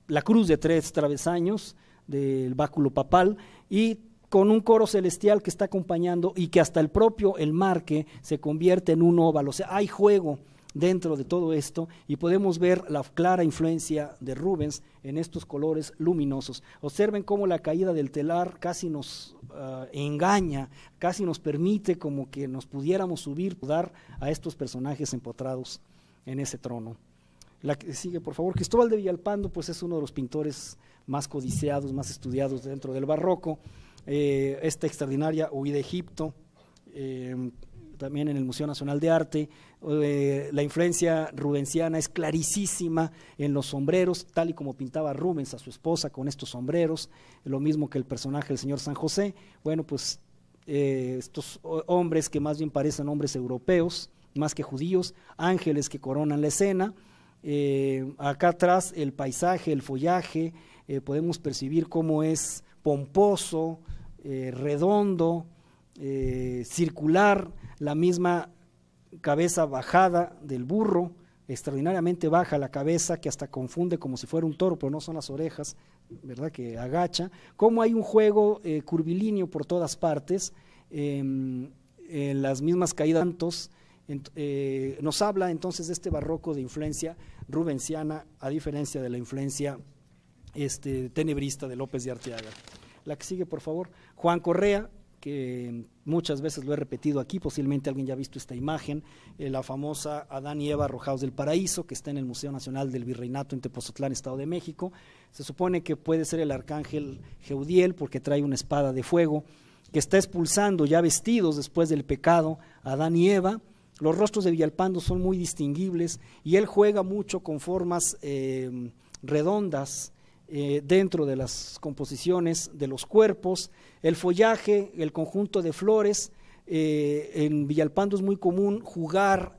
la cruz de tres travesaños del báculo papal y con un coro celestial que está acompañando y que hasta el propio el marque se convierte en un óvalo. O sea, hay juego dentro de todo esto y podemos ver la clara influencia de Rubens en estos colores luminosos. Observen cómo la caída del telar casi nos eh, engaña, casi nos permite como que nos pudiéramos subir, dar a estos personajes empotrados en ese trono. La que sigue, por favor. Cristóbal de Villalpando, pues es uno de los pintores más codiciados, más estudiados dentro del barroco. Eh, esta extraordinaria huida de Egipto, eh, también en el Museo Nacional de Arte. Eh, la influencia rubensiana es clarísima en los sombreros, tal y como pintaba Rubens a su esposa con estos sombreros, lo mismo que el personaje del señor San José. Bueno, pues eh, estos hombres que más bien parecen hombres europeos, más que judíos, ángeles que coronan la escena. Eh, acá atrás el paisaje, el follaje, podemos percibir cómo es pomposo, redondo, circular, la misma cabeza bajada del burro, extraordinariamente baja la cabeza, que hasta confunde como si fuera un toro, pero no son las orejas, ¿verdad? Que agacha. Como hay un juego eh, curvilíneo por todas partes, em, eh, las mismas caídas eh, nos habla entonces de este barroco de influencia rubenciana, a diferencia de la influencia este, tenebrista de López de Arteaga. La que sigue, por favor. Juan Correa, que muchas veces lo he repetido aquí, posiblemente alguien ya ha visto esta imagen, eh, la famosa Adán y Eva arrojados del paraíso, que está en el Museo Nacional del Virreinato en Tepozotlán, Estado de México. Se supone que puede ser el arcángel Geudiel porque trae una espada de fuego, que está expulsando ya vestidos después del pecado a Adán y Eva. Los rostros de Villalpando son muy distinguibles y él juega mucho con formas eh, redondas, eh, dentro de las composiciones de los cuerpos, el follaje, el conjunto de flores. Eh, en Villalpando es muy común jugar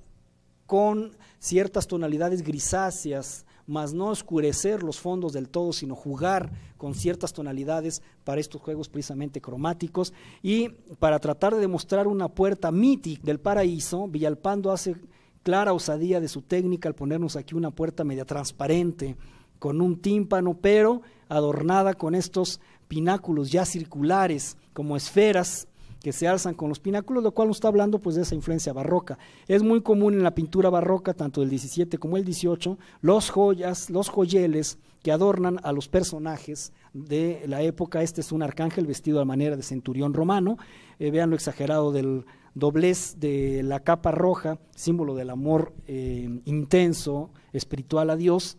con ciertas tonalidades grisáceas, más no oscurecer los fondos del todo, sino jugar con ciertas tonalidades para estos juegos precisamente cromáticos. Y para tratar de demostrar una puerta mítica del paraíso, Villalpando hace clara osadía de su técnica al ponernos aquí una puerta media transparente, con un tímpano, pero adornada con estos pináculos ya circulares, como esferas que se alzan con los pináculos, lo cual nos está hablando pues de esa influencia barroca. Es muy común en la pintura barroca, tanto del 17 como el 18, los joyas, los joyeles que adornan a los personajes de la época. Este es un arcángel vestido a manera de centurión romano. Eh, vean lo exagerado del doblez de la capa roja, símbolo del amor eh, intenso, espiritual a Dios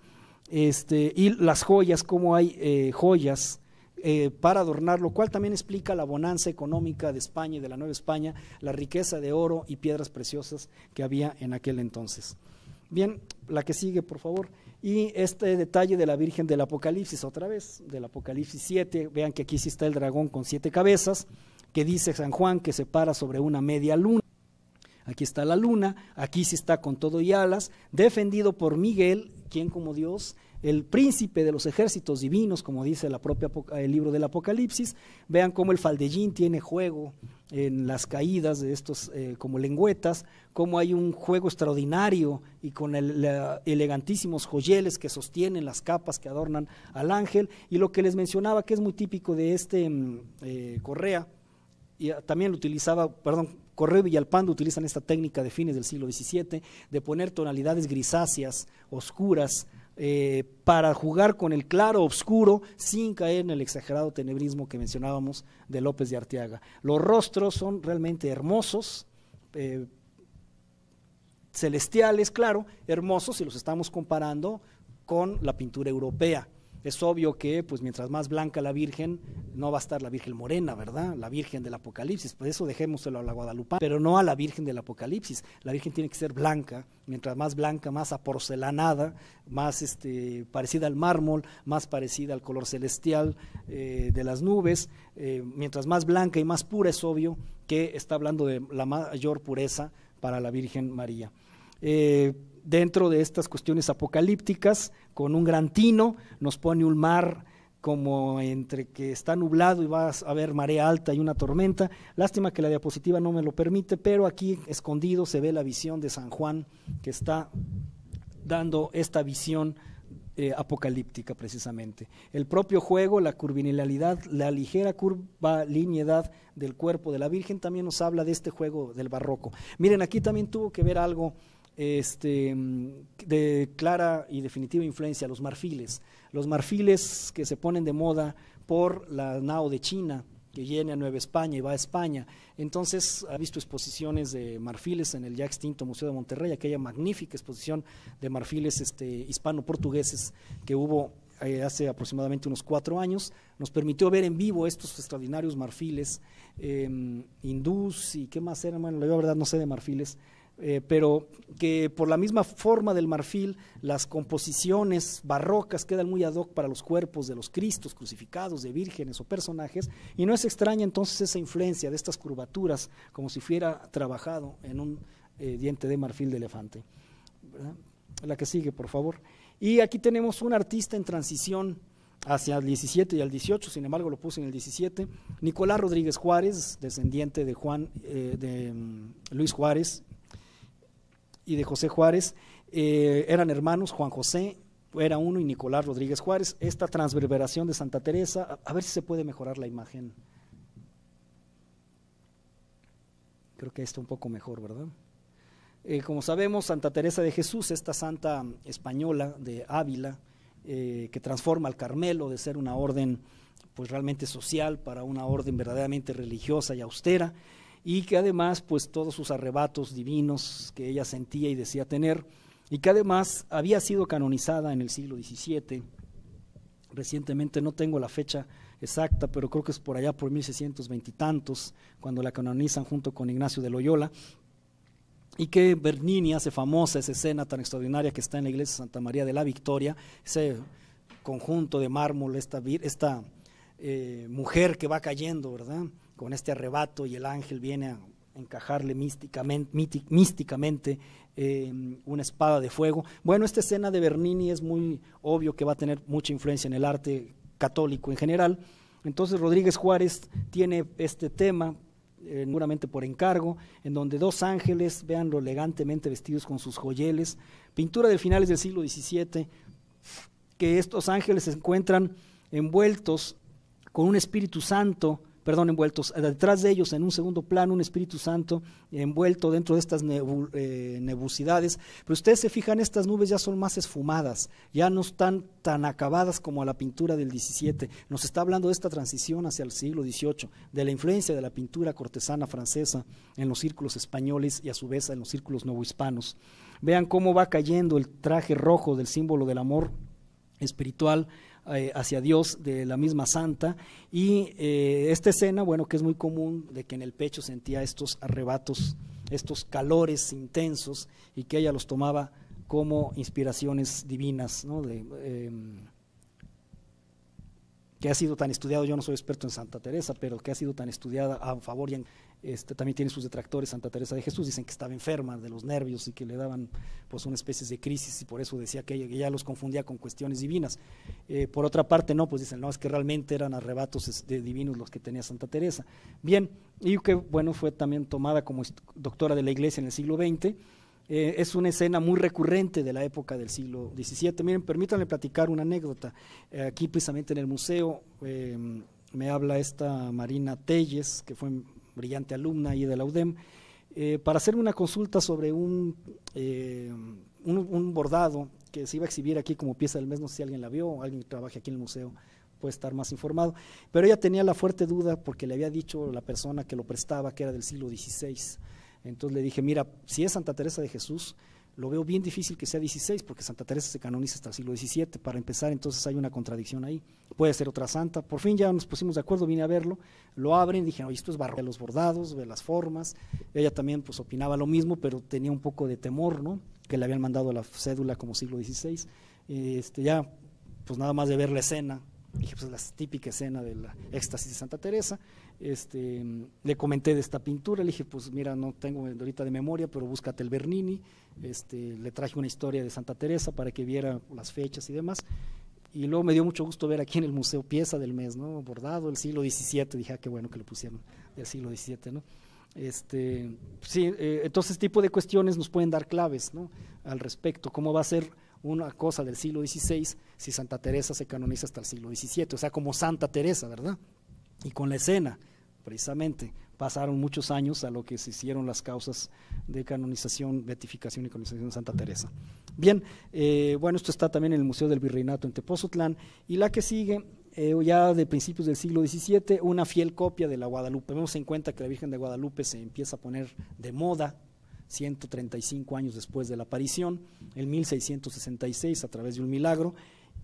este, y las joyas, cómo hay eh, joyas eh, para adornar, lo cual también explica la bonanza económica de España y de la Nueva España, la riqueza de oro y piedras preciosas que había en aquel entonces. Bien, la que sigue, por favor. Y este detalle de la Virgen del Apocalipsis, otra vez, del Apocalipsis 7, vean que aquí sí está el dragón con siete cabezas, que dice San Juan que se para sobre una media luna. Aquí está la luna, aquí sí está con todo y alas, defendido por Miguel, ¿Quién como Dios? El príncipe de los ejércitos divinos, como dice la propia, el libro del Apocalipsis. Vean cómo el faldellín tiene juego en las caídas de estos eh, como lengüetas, cómo hay un juego extraordinario y con el, elegantísimos joyeles que sostienen las capas que adornan al ángel. Y lo que les mencionaba, que es muy típico de este mm, eh, Correa, y también lo utilizaba, perdón, Correo y Villalpando utilizan esta técnica de fines del siglo XVII de poner tonalidades grisáceas, oscuras, eh, para jugar con el claro oscuro sin caer en el exagerado tenebrismo que mencionábamos de López de Arteaga. Los rostros son realmente hermosos, eh, celestiales, claro, hermosos si los estamos comparando con la pintura europea es obvio que, pues mientras más blanca la Virgen, no va a estar la Virgen morena, ¿verdad? La Virgen del Apocalipsis. Por eso dejémoselo a la Guadalupe. pero no a la Virgen del Apocalipsis. La Virgen tiene que ser blanca, mientras más blanca, más aporcelanada, más este, parecida al mármol, más parecida al color celestial eh, de las nubes. Eh, mientras más blanca y más pura, es obvio que está hablando de la mayor pureza para la Virgen María. Eh, dentro de estas cuestiones apocalípticas, con un gran tino, nos pone un mar como entre que está nublado y va a haber marea alta y una tormenta. Lástima que la diapositiva no me lo permite, pero aquí escondido se ve la visión de San Juan que está dando esta visión eh, apocalíptica precisamente. El propio juego, la curvilinealidad, la ligera curva lineidad del cuerpo de la Virgen también nos habla de este juego del barroco. Miren, aquí también tuvo que ver algo este, mm, de clara y definitiva influencia, los marfiles. Los marfiles que se ponen de moda por la NAO de China, que viene a Nueva España y va a España. Entonces ha visto exposiciones de marfiles en el ya extinto Museo de Monterrey, aquella magnífica exposición de marfiles este, hispano-portugueses que hubo eh, hace aproximadamente unos cuatro años, nos permitió ver en vivo estos extraordinarios marfiles em, hindús y qué más eran, bueno, la verdad no sé de marfiles, eh, pero que por la misma forma del marfil, las composiciones barrocas quedan muy ad hoc para los cuerpos de los cristos crucificados, de vírgenes o personajes, y no es extraña entonces esa influencia de estas curvaturas, como si fuera trabajado en un eh, diente de marfil de elefante. La que sigue, por favor. Y aquí tenemos un artista en transición hacia el 17 y al 18, sin embargo lo puse en el 17, Nicolás Rodríguez Juárez, descendiente de Juan, eh, de mm, Luis Juárez y de José Juárez eh, eran hermanos, Juan José era uno y Nicolás Rodríguez Juárez. Esta transverberación de Santa Teresa, a, ver si se puede mejorar la imagen. Creo que está un poco mejor, ¿verdad? Eh, como sabemos, Santa Teresa de Jesús, esta santa española de Ávila, eh, que transforma al Carmelo de ser una orden pues realmente social para una orden verdaderamente religiosa y austera, y que además pues todos sus arrebatos divinos que ella sentía y decía tener y que además había sido canonizada en el siglo XVII. Recientemente no tengo la fecha exacta, pero creo que es por allá por 1620 y tantos, cuando la canonizan junto con Ignacio de Loyola, y que Bernini hace famosa esa escena tan extraordinaria que está en la iglesia de Santa María de la Victoria, ese conjunto de mármol, esta, esta eh, mujer que va cayendo, ¿verdad? con este arrebato y el ángel viene a encajarle místicamente, eh, una espada de fuego. Bueno, esta escena de Bernini es muy obvio que va a tener mucha influencia en el arte católico en general. Entonces Rodríguez Juárez tiene este tema, eh, seguramente por encargo, en donde dos ángeles, veanlo elegantemente vestidos con sus joyeles, pintura de finales del siglo XVII, que estos ángeles se encuentran envueltos con un Espíritu Santo perdón, envueltos, eh, detrás de ellos en un segundo plano, un Espíritu Santo envuelto dentro de estas eh, nebulosidades. Pero ustedes se fijan, estas nubes ya son más esfumadas, ya no están tan acabadas como a la pintura del 17. Nos está hablando de esta transición hacia el siglo XVIII, de la influencia de la pintura cortesana francesa en los círculos españoles y a su vez en los círculos novohispanos. Vean cómo va cayendo el traje rojo del símbolo del amor espiritual eh, hacia Dios de la misma santa. Y eh, esta escena, bueno, que es muy común, de que en el pecho sentía estos arrebatos, estos calores intensos, y que ella los tomaba como inspiraciones divinas, ¿no? de, em, que ha sido tan estudiado, yo no soy experto en Santa Teresa, pero que ha sido tan estudiada a favor y en este, también tiene sus detractores, Santa Teresa de Jesús, dicen que estaba enferma de los nervios y que le daban pues una especie de crisis y por eso decía que ella, los confundía con cuestiones divinas. Eh, por otra parte, no, pues dicen, no, es que realmente eran arrebatos este, divinos los que tenía Santa Teresa. Bien, y que bueno, fue también tomada como doctora de la iglesia en el siglo XX. Eh, es una escena muy recurrente de la época del siglo XVII. Miren, permítanme platicar una anécdota. Eh, aquí precisamente en el museo me habla esta Marina Telles, que fue brillante alumna y de la UDEM, eh, para hacer una consulta sobre eh, un, un, bordado que se iba a exhibir aquí como pieza del mes, no sé si alguien la vio, alguien que trabaje aquí en el museo puede estar más informado, pero ella tenía la fuerte duda porque le había dicho la persona que lo prestaba que era del siglo XVI, entonces le dije, mira, si es Santa Teresa de Jesús, lo veo bien difícil que sea 16 porque Santa Teresa se canoniza hasta el siglo XVII. Para empezar, entonces hay una contradicción ahí. Puede ser otra santa. Por fin ya nos pusimos de acuerdo, vine a verlo, lo abren, dije, oye, esto es barro los bordados, ve las formas. Ella también pues opinaba lo mismo, pero tenía un poco de temor, ¿no? Que le habían mandado la cédula como siglo XVI. Este, ya, pues nada más de ver la escena, dije, pues la típica escena de la éxtasis de Santa Teresa, este, le comenté de esta pintura, le dije, pues mira, no tengo ahorita de memoria, pero búscate el Bernini, este, le traje una historia de Santa Teresa para que viera las fechas y demás. Y luego me dio mucho gusto ver aquí en el museo pieza del mes, ¿no? Bordado del siglo XVII. Dije, ah, qué bueno que lo pusieron del siglo XVII, ¿no? Este, sí, eh, entonces este tipo de cuestiones nos pueden dar claves, Al respecto, cómo va a ser una cosa del siglo XVI si Santa Teresa se canoniza hasta el siglo XVII, o sea, como Santa Teresa, ¿verdad? Y con la escena, precisamente, pasaron muchos años a lo que se hicieron las causas de canonización, beatificación y canonización de Santa Teresa. Bien, eh, bueno, esto está también en el Museo del Virreinato en Tepozotlán y la que sigue, eh, ya de principios del siglo XVII, una fiel copia de la Guadalupe. Vemos en cuenta que la Virgen de Guadalupe se empieza a poner de moda 135 años después de la aparición, en 1666 a través de un milagro,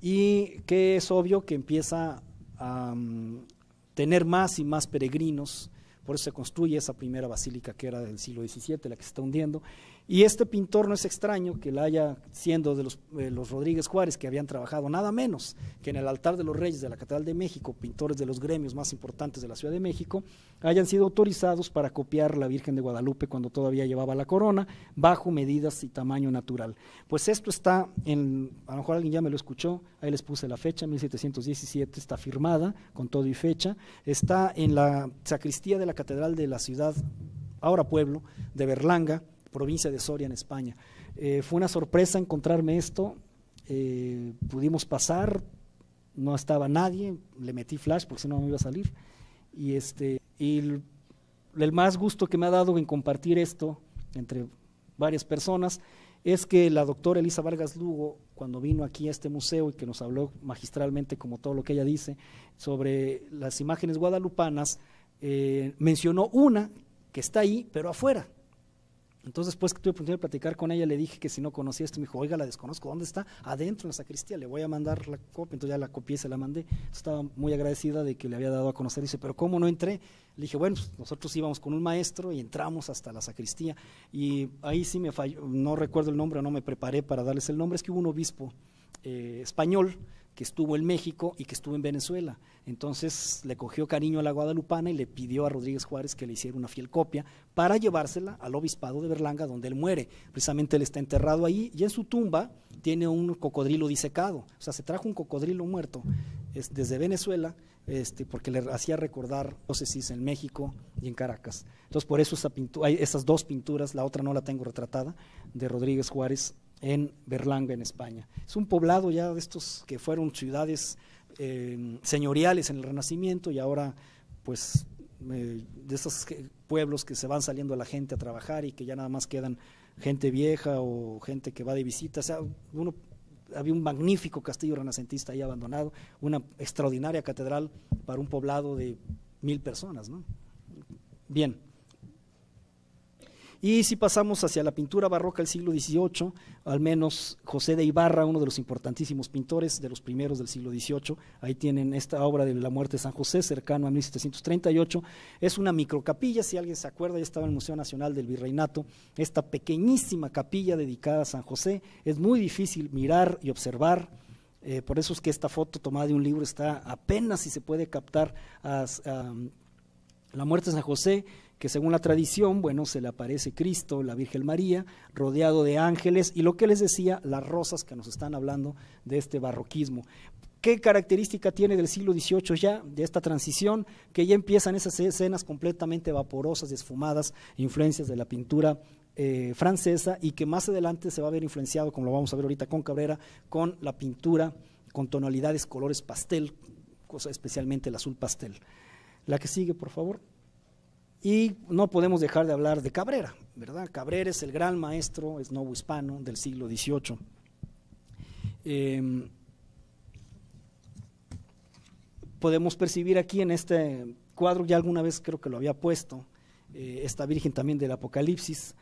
y que es obvio que empieza a mm, tener más y más peregrinos por eso se construye esa primera basílica que era del siglo XVII, la que se está hundiendo, y este pintor no es extraño que la haya, siendo de los, eh, los, Rodríguez Juárez, que habían trabajado nada menos que en el altar de los Reyes de la Catedral de México, pintores de los gremios más importantes de la Ciudad de México, hayan sido autorizados para copiar la Virgen de Guadalupe cuando todavía llevaba la corona, bajo medidas y tamaño natural. Pues esto está en, a lo mejor alguien ya me lo escuchó, ahí les puse la fecha, 1717, está firmada con todo y fecha, está en la sacristía de la Catedral de la Ciudad, ahora pueblo, de Berlanga provincia de Soria, en España. Eh, fue una sorpresa encontrarme esto. Eh, pudimos pasar, no estaba nadie, le metí flash porque si no, me iba a salir. Y, este, y el, más gusto que me ha dado en compartir esto entre varias personas es que la doctora Elisa Vargas Lugo, cuando vino aquí a este museo y que nos habló magistralmente, como todo lo que ella dice, sobre las imágenes guadalupanas, eh, mencionó una que está ahí, pero afuera, entonces, después que tuve oportunidad de platicar con ella, le dije que si no conocía esto, me dijo, oiga, la desconozco, ¿dónde está? Adentro, en la sacristía, le voy a mandar la copia. Entonces ya la copié se la mandé. Estaba muy agradecida de que le había dado a conocer. Dice, pero ¿cómo no entré? Le dije, bueno, pues, nosotros íbamos con un maestro y entramos hasta la sacristía. Y ahí sí me falló, no recuerdo el nombre, no me preparé para darles el nombre, es que hubo un obispo eh, español que estuvo en México y que estuvo en Venezuela. Entonces le cogió cariño a la guadalupana y le pidió a Rodríguez Juárez que le hiciera una fiel copia para llevársela al obispado de Berlanga, donde él muere. Precisamente él está enterrado ahí y en su tumba tiene un cocodrilo disecado. O sea, se trajo un cocodrilo muerto desde Venezuela este, porque le hacía recordar diócesis en México y en Caracas. Entonces, por eso esa hay esas dos pinturas, la otra no la tengo retratada, de Rodríguez Juárez en Berlanga, en España. Es un poblado ya de estos que fueron ciudades eh, señoriales en el Renacimiento y ahora pues eh, de estos pueblos que se van saliendo la gente a trabajar y que ya nada más quedan gente vieja o gente que va de visita. O sea, uno, había un magnífico castillo renacentista ahí abandonado, una extraordinaria catedral para un poblado de mil personas. ¿no? Bien, y si pasamos hacia la pintura barroca del siglo XVIII, al menos José de Ibarra, uno de los importantísimos pintores de los primeros del siglo XVIII, ahí tienen esta obra de La muerte de San José, cercano a 1738, es una microcapilla, si alguien se acuerda, ya estaba en el Museo Nacional del Virreinato, esta pequeñísima capilla dedicada a San José, es muy difícil mirar y observar. Eh, por eso es que esta foto tomada de un libro está apenas si se puede captar la muerte de San José que según la tradición, bueno, se le aparece Cristo, la Virgen María, rodeado de ángeles y lo que les decía, las rosas que nos están hablando de este barroquismo. ¿Qué característica tiene del siglo XVIII ya, de esta transición, que ya empiezan esas escenas completamente vaporosas, esfumadas, influencias de la pintura eh, francesa y que más adelante se va a ver influenciado, como lo vamos a ver ahorita con Cabrera, con la pintura con tonalidades, colores pastel, cosa especialmente el azul pastel. La que sigue, por favor. Y no podemos dejar de hablar de Cabrera, ¿verdad? Cabrera es el gran maestro es nuevo hispano del siglo XVIII. Em, podemos percibir aquí en este cuadro, ya alguna vez creo que lo había puesto, eh, esta Virgen también del Apocalipsis,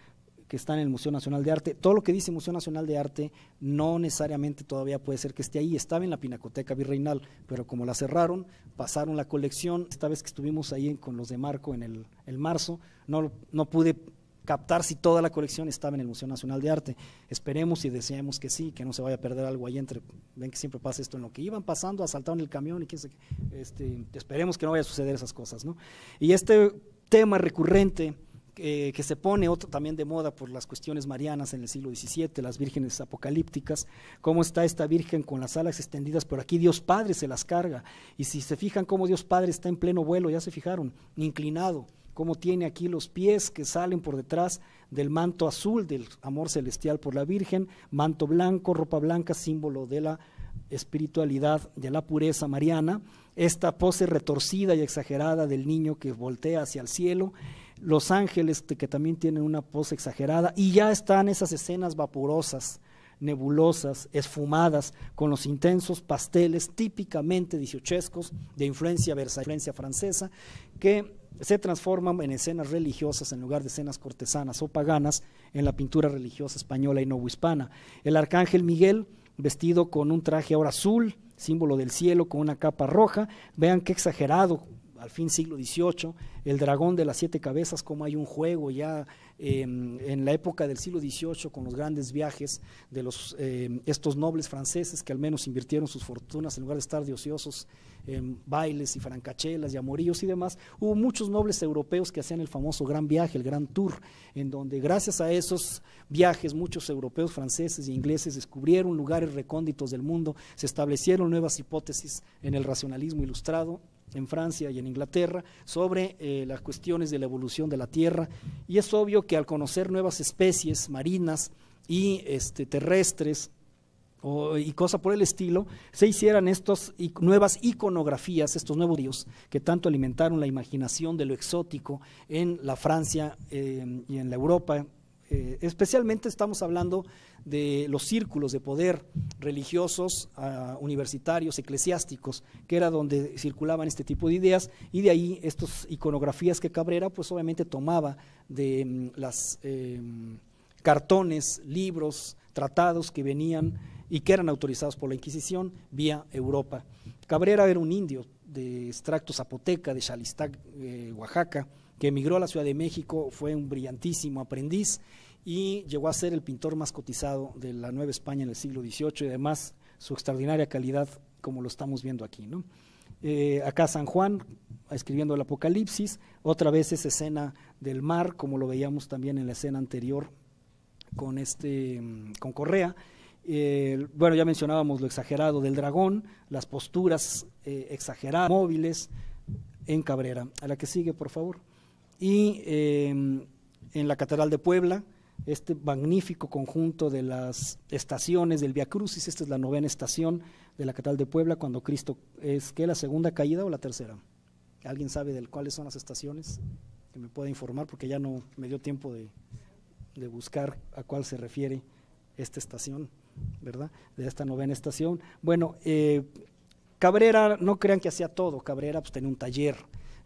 que está en el Museo Nacional de Arte. Todo lo que dice Museo Nacional de Arte no necesariamente todavía puede ser que esté ahí. Estaba en la Pinacoteca Virreinal, pero como la cerraron, pasaron la colección. Esta vez que estuvimos ahí con los de Marco en el, marzo, no, no pude captar si toda la colección estaba en el Museo Nacional de Arte. Esperemos y deseamos que sí, que no se vaya a perder algo ahí entre, ven que siempre pasa esto en lo que iban pasando, asaltaron el camión y qué sé, este, esperemos que no vaya a suceder esas cosas, ¿no? Y este tema recurrente eh, que se pone otro también de moda por las cuestiones marianas en el siglo XVII, las vírgenes apocalípticas, cómo está esta virgen con las alas extendidas, por aquí Dios Padre se las carga. Y si se fijan cómo Dios Padre está en pleno vuelo, ya se fijaron, inclinado, cómo tiene aquí los pies que salen por detrás del manto azul del amor celestial por la Virgen, manto blanco, ropa blanca, símbolo de la espiritualidad, de la pureza mariana, esta pose retorcida y exagerada del niño que voltea hacia el cielo, los ángeles que también tienen una pose exagerada y ya están esas escenas vaporosas, nebulosas, esfumadas, con los intensos pasteles típicamente dieciochescos de influencia, versa, influencia francesa, que se transforman en escenas religiosas en lugar de escenas cortesanas o paganas en la pintura religiosa española y novohispana. El arcángel Miguel, vestido con un traje ahora azul, símbolo del cielo, con una capa roja, vean qué exagerado al fin siglo XVIII, el dragón de las siete cabezas, como hay un juego ya em, en la época del siglo XVIII con los grandes viajes de los, em, estos nobles franceses que al menos invirtieron sus fortunas en lugar de estar de ociosos en bailes y francachelas y amorillos y demás, hubo muchos nobles europeos que hacían el famoso gran viaje, el gran tour, en donde gracias a esos viajes muchos europeos, franceses e ingleses descubrieron lugares recónditos del mundo, se establecieron nuevas hipótesis en el racionalismo ilustrado en Francia y en Inglaterra sobre eh, las cuestiones de la evolución de la Tierra y es obvio que al conocer nuevas especies marinas y este, terrestres y cosa por el estilo, se hicieran estas nuevas iconografías, estos nuevos dios que tanto alimentaron la imaginación de lo exótico en la Francia eh, y en la Europa especialmente estamos hablando de los círculos de poder religiosos, ah, universitarios, eclesiásticos, que era donde circulaban este tipo de ideas, y de ahí estas iconografías que Cabrera, pues obviamente tomaba de mm, los em, cartones, libros, tratados que venían y que eran autorizados por la Inquisición vía Europa. Cabrera era un indio de extracto zapoteca, de Chalistac, eh, Oaxaca, que emigró a la Ciudad de México, fue un brillantísimo aprendiz y llegó a ser el pintor más cotizado de la Nueva España en el siglo XVIII y además su extraordinaria calidad como lo estamos viendo aquí. ¿no? Eh, acá San Juan escribiendo el Apocalipsis, otra vez esa escena del mar, como lo veíamos también en la escena anterior con, este, mm, con Correa. Eh, bueno, ya mencionábamos lo exagerado del dragón, las posturas eh, exageradas, móviles en Cabrera. A la que sigue, por favor y em, en la Catedral de Puebla, este magnífico conjunto de las estaciones del Via Crucis, esta es la novena estación de la Catedral de Puebla cuando Cristo es que la segunda caída o la tercera. ¿Alguien sabe del cuáles son las estaciones? Que me pueda informar porque ya no me dio tiempo de, de buscar a cuál se refiere esta estación, ¿verdad? De esta novena estación. Bueno, eh, Cabrera, no crean que hacía todo, Cabrera pues, tenía un taller,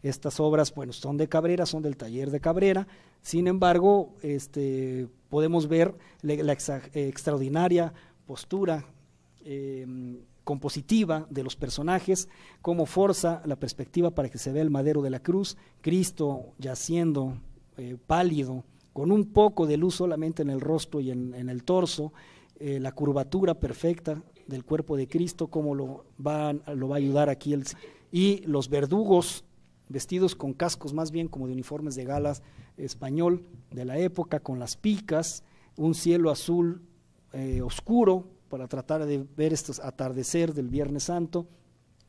estas obras, bueno, son de Cabrera, son del taller de Cabrera. Sin embargo, este, podemos ver la, extraordinaria postura em, compositiva de los personajes, cómo forza la perspectiva para que se vea el madero de la cruz, Cristo yaciendo eh, pálido, con un poco de luz solamente en el rostro y en, el torso, eh, la curvatura perfecta del cuerpo de Cristo, cómo lo va, lo va a ayudar aquí y los verdugos vestidos con cascos más bien como de uniformes de galas español de la época, con las picas, un cielo azul eh, oscuro para tratar de ver estos atardecer del Viernes Santo,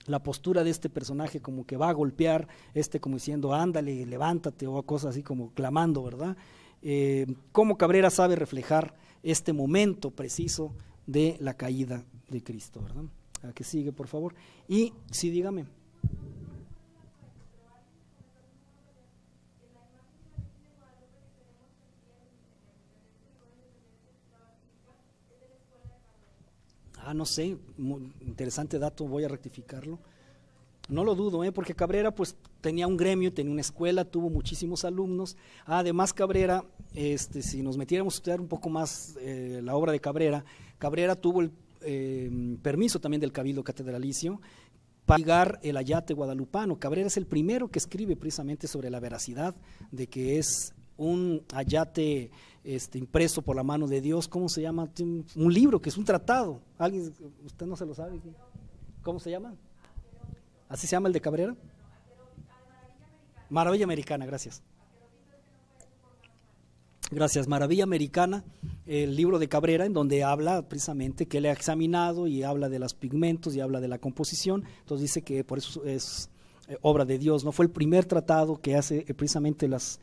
la postura de este personaje como que va a golpear, este como diciendo, ándale, levántate o cosas así como clamando, ¿verdad? Eh, cómo Cabrera sabe reflejar este momento preciso de la caída de Cristo, ¿verdad? A que sigue, por favor. Y sí, dígame. Ah, no sé, interesante dato, voy a rectificarlo. No lo dudo, ¿eh? porque Cabrera pues tenía un gremio, tenía una escuela, tuvo muchísimos alumnos. Además Cabrera, este, si nos metiéramos a estudiar un poco más eh, la obra de Cabrera, Cabrera tuvo el eh, permiso también del Cabildo Catedralicio para ligar el ayate guadalupano. Cabrera es el primero que escribe precisamente sobre la veracidad de que es un ayate este, impreso por la mano de Dios, ¿cómo se llama? Un libro que es un tratado. ¿Alguien, usted no se lo sabe? ¿Cómo se llama? ¿Así se llama el de Cabrera? Maravilla Americana, gracias. Gracias, Maravilla Americana, el libro de Cabrera, en donde habla precisamente que él ha examinado y habla de los pigmentos y habla de la composición, entonces dice que por eso es eh, obra de Dios, no fue el primer tratado que hace eh, precisamente las,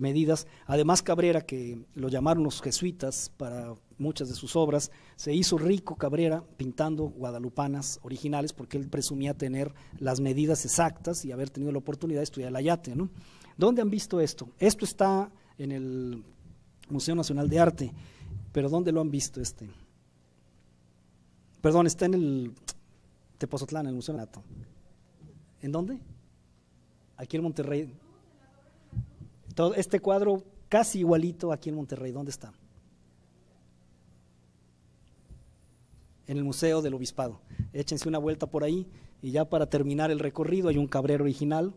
medidas. Además, Cabrera, que lo llamaron los jesuitas para muchas de sus obras, se hizo rico Cabrera pintando guadalupanas originales porque él presumía tener las medidas exactas y haber tenido la oportunidad de estudiar la Ayate. ¿no? ¿Dónde han visto esto? Esto está en el Museo Nacional de Arte, pero ¿dónde lo han visto este? Perdón, está en el Tepozotlán, en el Museo Nato. ¿En dónde? Aquí en Monterrey este cuadro casi igualito aquí en Monterrey, ¿dónde está? En el Museo del Obispado. Échense una vuelta por ahí y ya para terminar el recorrido hay un cabrero original,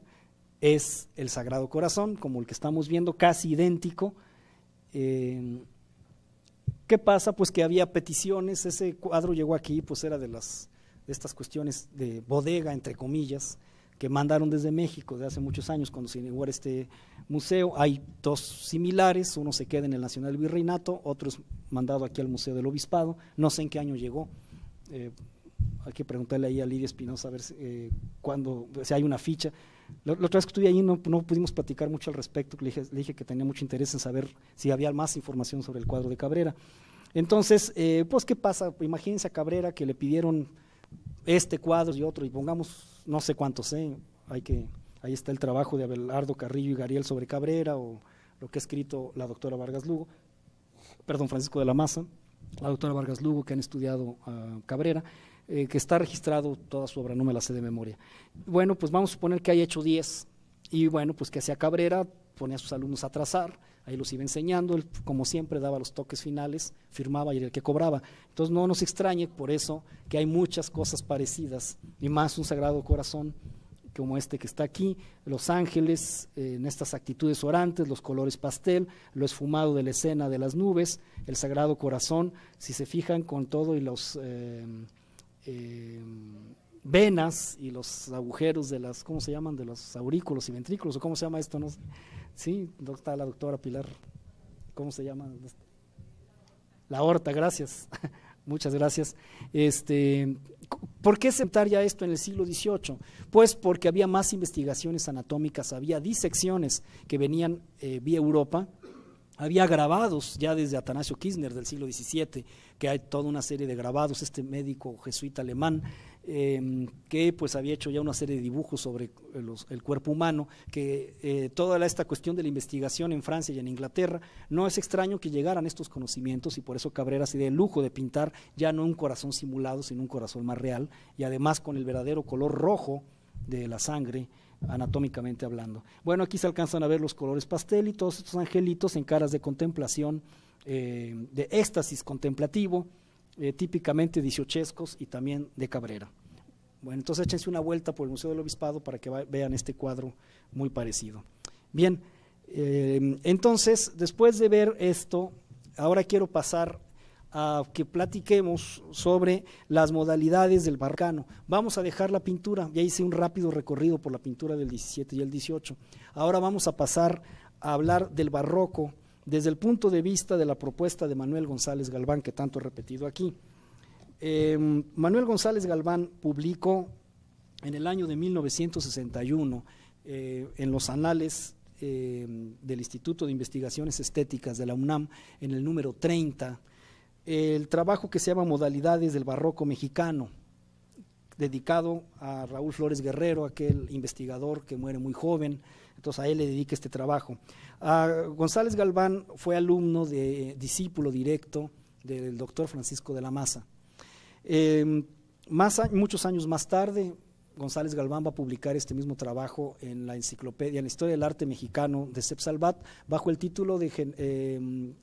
es el Sagrado Corazón, como el que estamos viendo, casi idéntico. Eh, ¿Qué pasa? Pues que había peticiones, ese cuadro llegó aquí, pues era de las de estas cuestiones de bodega, entre comillas, que mandaron desde México de hace muchos años cuando se inauguró este museo. Hay dos similares, uno se queda en el Nacional Virreinato, otro es mandado aquí al Museo del Obispado, no sé en qué año llegó. Eh, hay que preguntarle ahí a Lidia Espinosa a ver si, eh, si hay una ficha. La, otra vez que estuve ahí no, no, pudimos platicar mucho al respecto, le dije, que tenía mucho interés en saber si había más información sobre el cuadro de Cabrera. Entonces, eh, pues, ¿qué pasa? Imagínense a Cabrera que le pidieron este cuadro y otro, y pongamos no sé cuántos, ¿eh? hay que, ahí está el trabajo de Abelardo Carrillo y Gabriel sobre Cabrera, o lo que ha escrito la doctora Vargas Lugo, perdón, Francisco de la Maza, la doctora Vargas Lugo, que han estudiado Cabrera, eh, que está registrado toda su obra, no me la sé de memoria. Bueno, pues vamos a suponer que haya hecho 10, y bueno, pues que hacía Cabrera, ponía a sus alumnos a trazar, ahí los iba enseñando, él como siempre daba los toques finales, firmaba y era el que cobraba. Entonces no nos extrañe por eso que hay muchas cosas parecidas, y más un sagrado corazón como este que está aquí, los ángeles eh, en estas actitudes orantes, los colores pastel, lo esfumado de la escena de las nubes, el sagrado corazón, si se fijan con todo y los... Eh, eh, venas y los agujeros de las, ¿cómo se llaman? De los aurículos y ventrículos, o cómo se llama esto, no sé. Sí, está la doctora Pilar, ¿cómo se llama? La horta, gracias. <laughs> Muchas gracias. Este, ¿Por qué aceptar ya esto en el siglo XVIII? Pues porque había más investigaciones anatómicas, había disecciones que venían eh, vía Europa, había grabados ya desde Atanasio Kirchner del siglo XVII, que hay toda una serie de grabados, este médico jesuita alemán, em, que pues había hecho ya una serie de dibujos sobre eh, el cuerpo humano, que eh, toda esta cuestión de la investigación en Francia y en Inglaterra, no es extraño que llegaran estos conocimientos y por eso Cabrera se dio el lujo de pintar ya no un corazón simulado, sino un corazón más real y además con el verdadero color rojo de la sangre anatómicamente hablando. Bueno, aquí se alcanzan a ver los colores pastel y todos estos angelitos en caras de contemplación, eh, de éxtasis contemplativo, eh, típicamente dieciochescos y también de Cabrera. Bueno, entonces échense una vuelta por el Museo del Obispado para que vean este cuadro muy parecido. Bien, eh, entonces, después de ver esto, ahora quiero pasar a que platiquemos sobre las modalidades del barcano. Vamos a dejar la pintura, ya hice un rápido recorrido por la pintura del 17 y el 18. Ahora vamos a pasar a hablar del barroco desde el punto de vista de la propuesta de Manuel González Galván, que tanto he repetido aquí. Em, Manuel González Galván publicó en el año de 1961 eh, en los anales eh, del Instituto de Investigaciones Estéticas de la UNAM, en el número 30, el trabajo que se llama Modalidades del Barroco Mexicano, dedicado a Raúl Flores Guerrero, aquel investigador que muere muy joven, entonces a él le dedica este trabajo. A González Galván fue alumno, de, discípulo directo del doctor Francisco de la Maza. Em, más, muchos años más tarde, González Galván va a publicar este mismo trabajo en la enciclopedia, en la historia del arte mexicano de Salvat, bajo el título de em,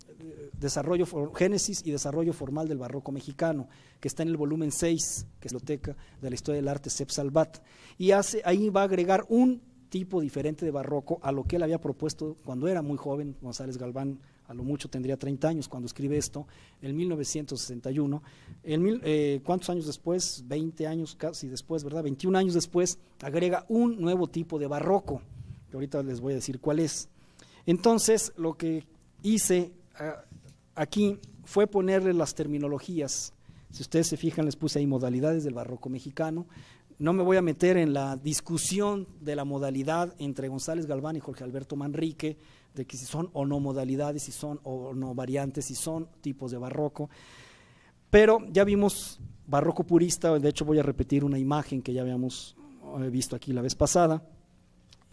desarrollo, Génesis y Desarrollo Formal del Barroco Mexicano, que está en el volumen 6, que es la biblioteca de la historia del arte Salvat. Y hace, ahí va a agregar un tipo diferente de barroco a lo que él había propuesto cuando era muy joven González Galván a lo mucho tendría 30 años cuando escribe esto, en 1961. Eh, ¿Cuántos años después? 20 años casi después, ¿verdad? 21 años después, agrega un nuevo tipo de barroco, que ahorita les voy a decir cuál es. Entonces, lo que hice ah, aquí fue ponerle las terminologías. Si ustedes se fijan, les puse ahí modalidades del barroco mexicano, no me voy a meter en la discusión de la modalidad entre González Galván y Jorge Alberto Manrique, de que si son o no modalidades, si son o no variantes, si son tipos de barroco. Pero ya vimos barroco purista, de hecho voy a repetir una imagen que ya habíamos eh, visto aquí la vez pasada,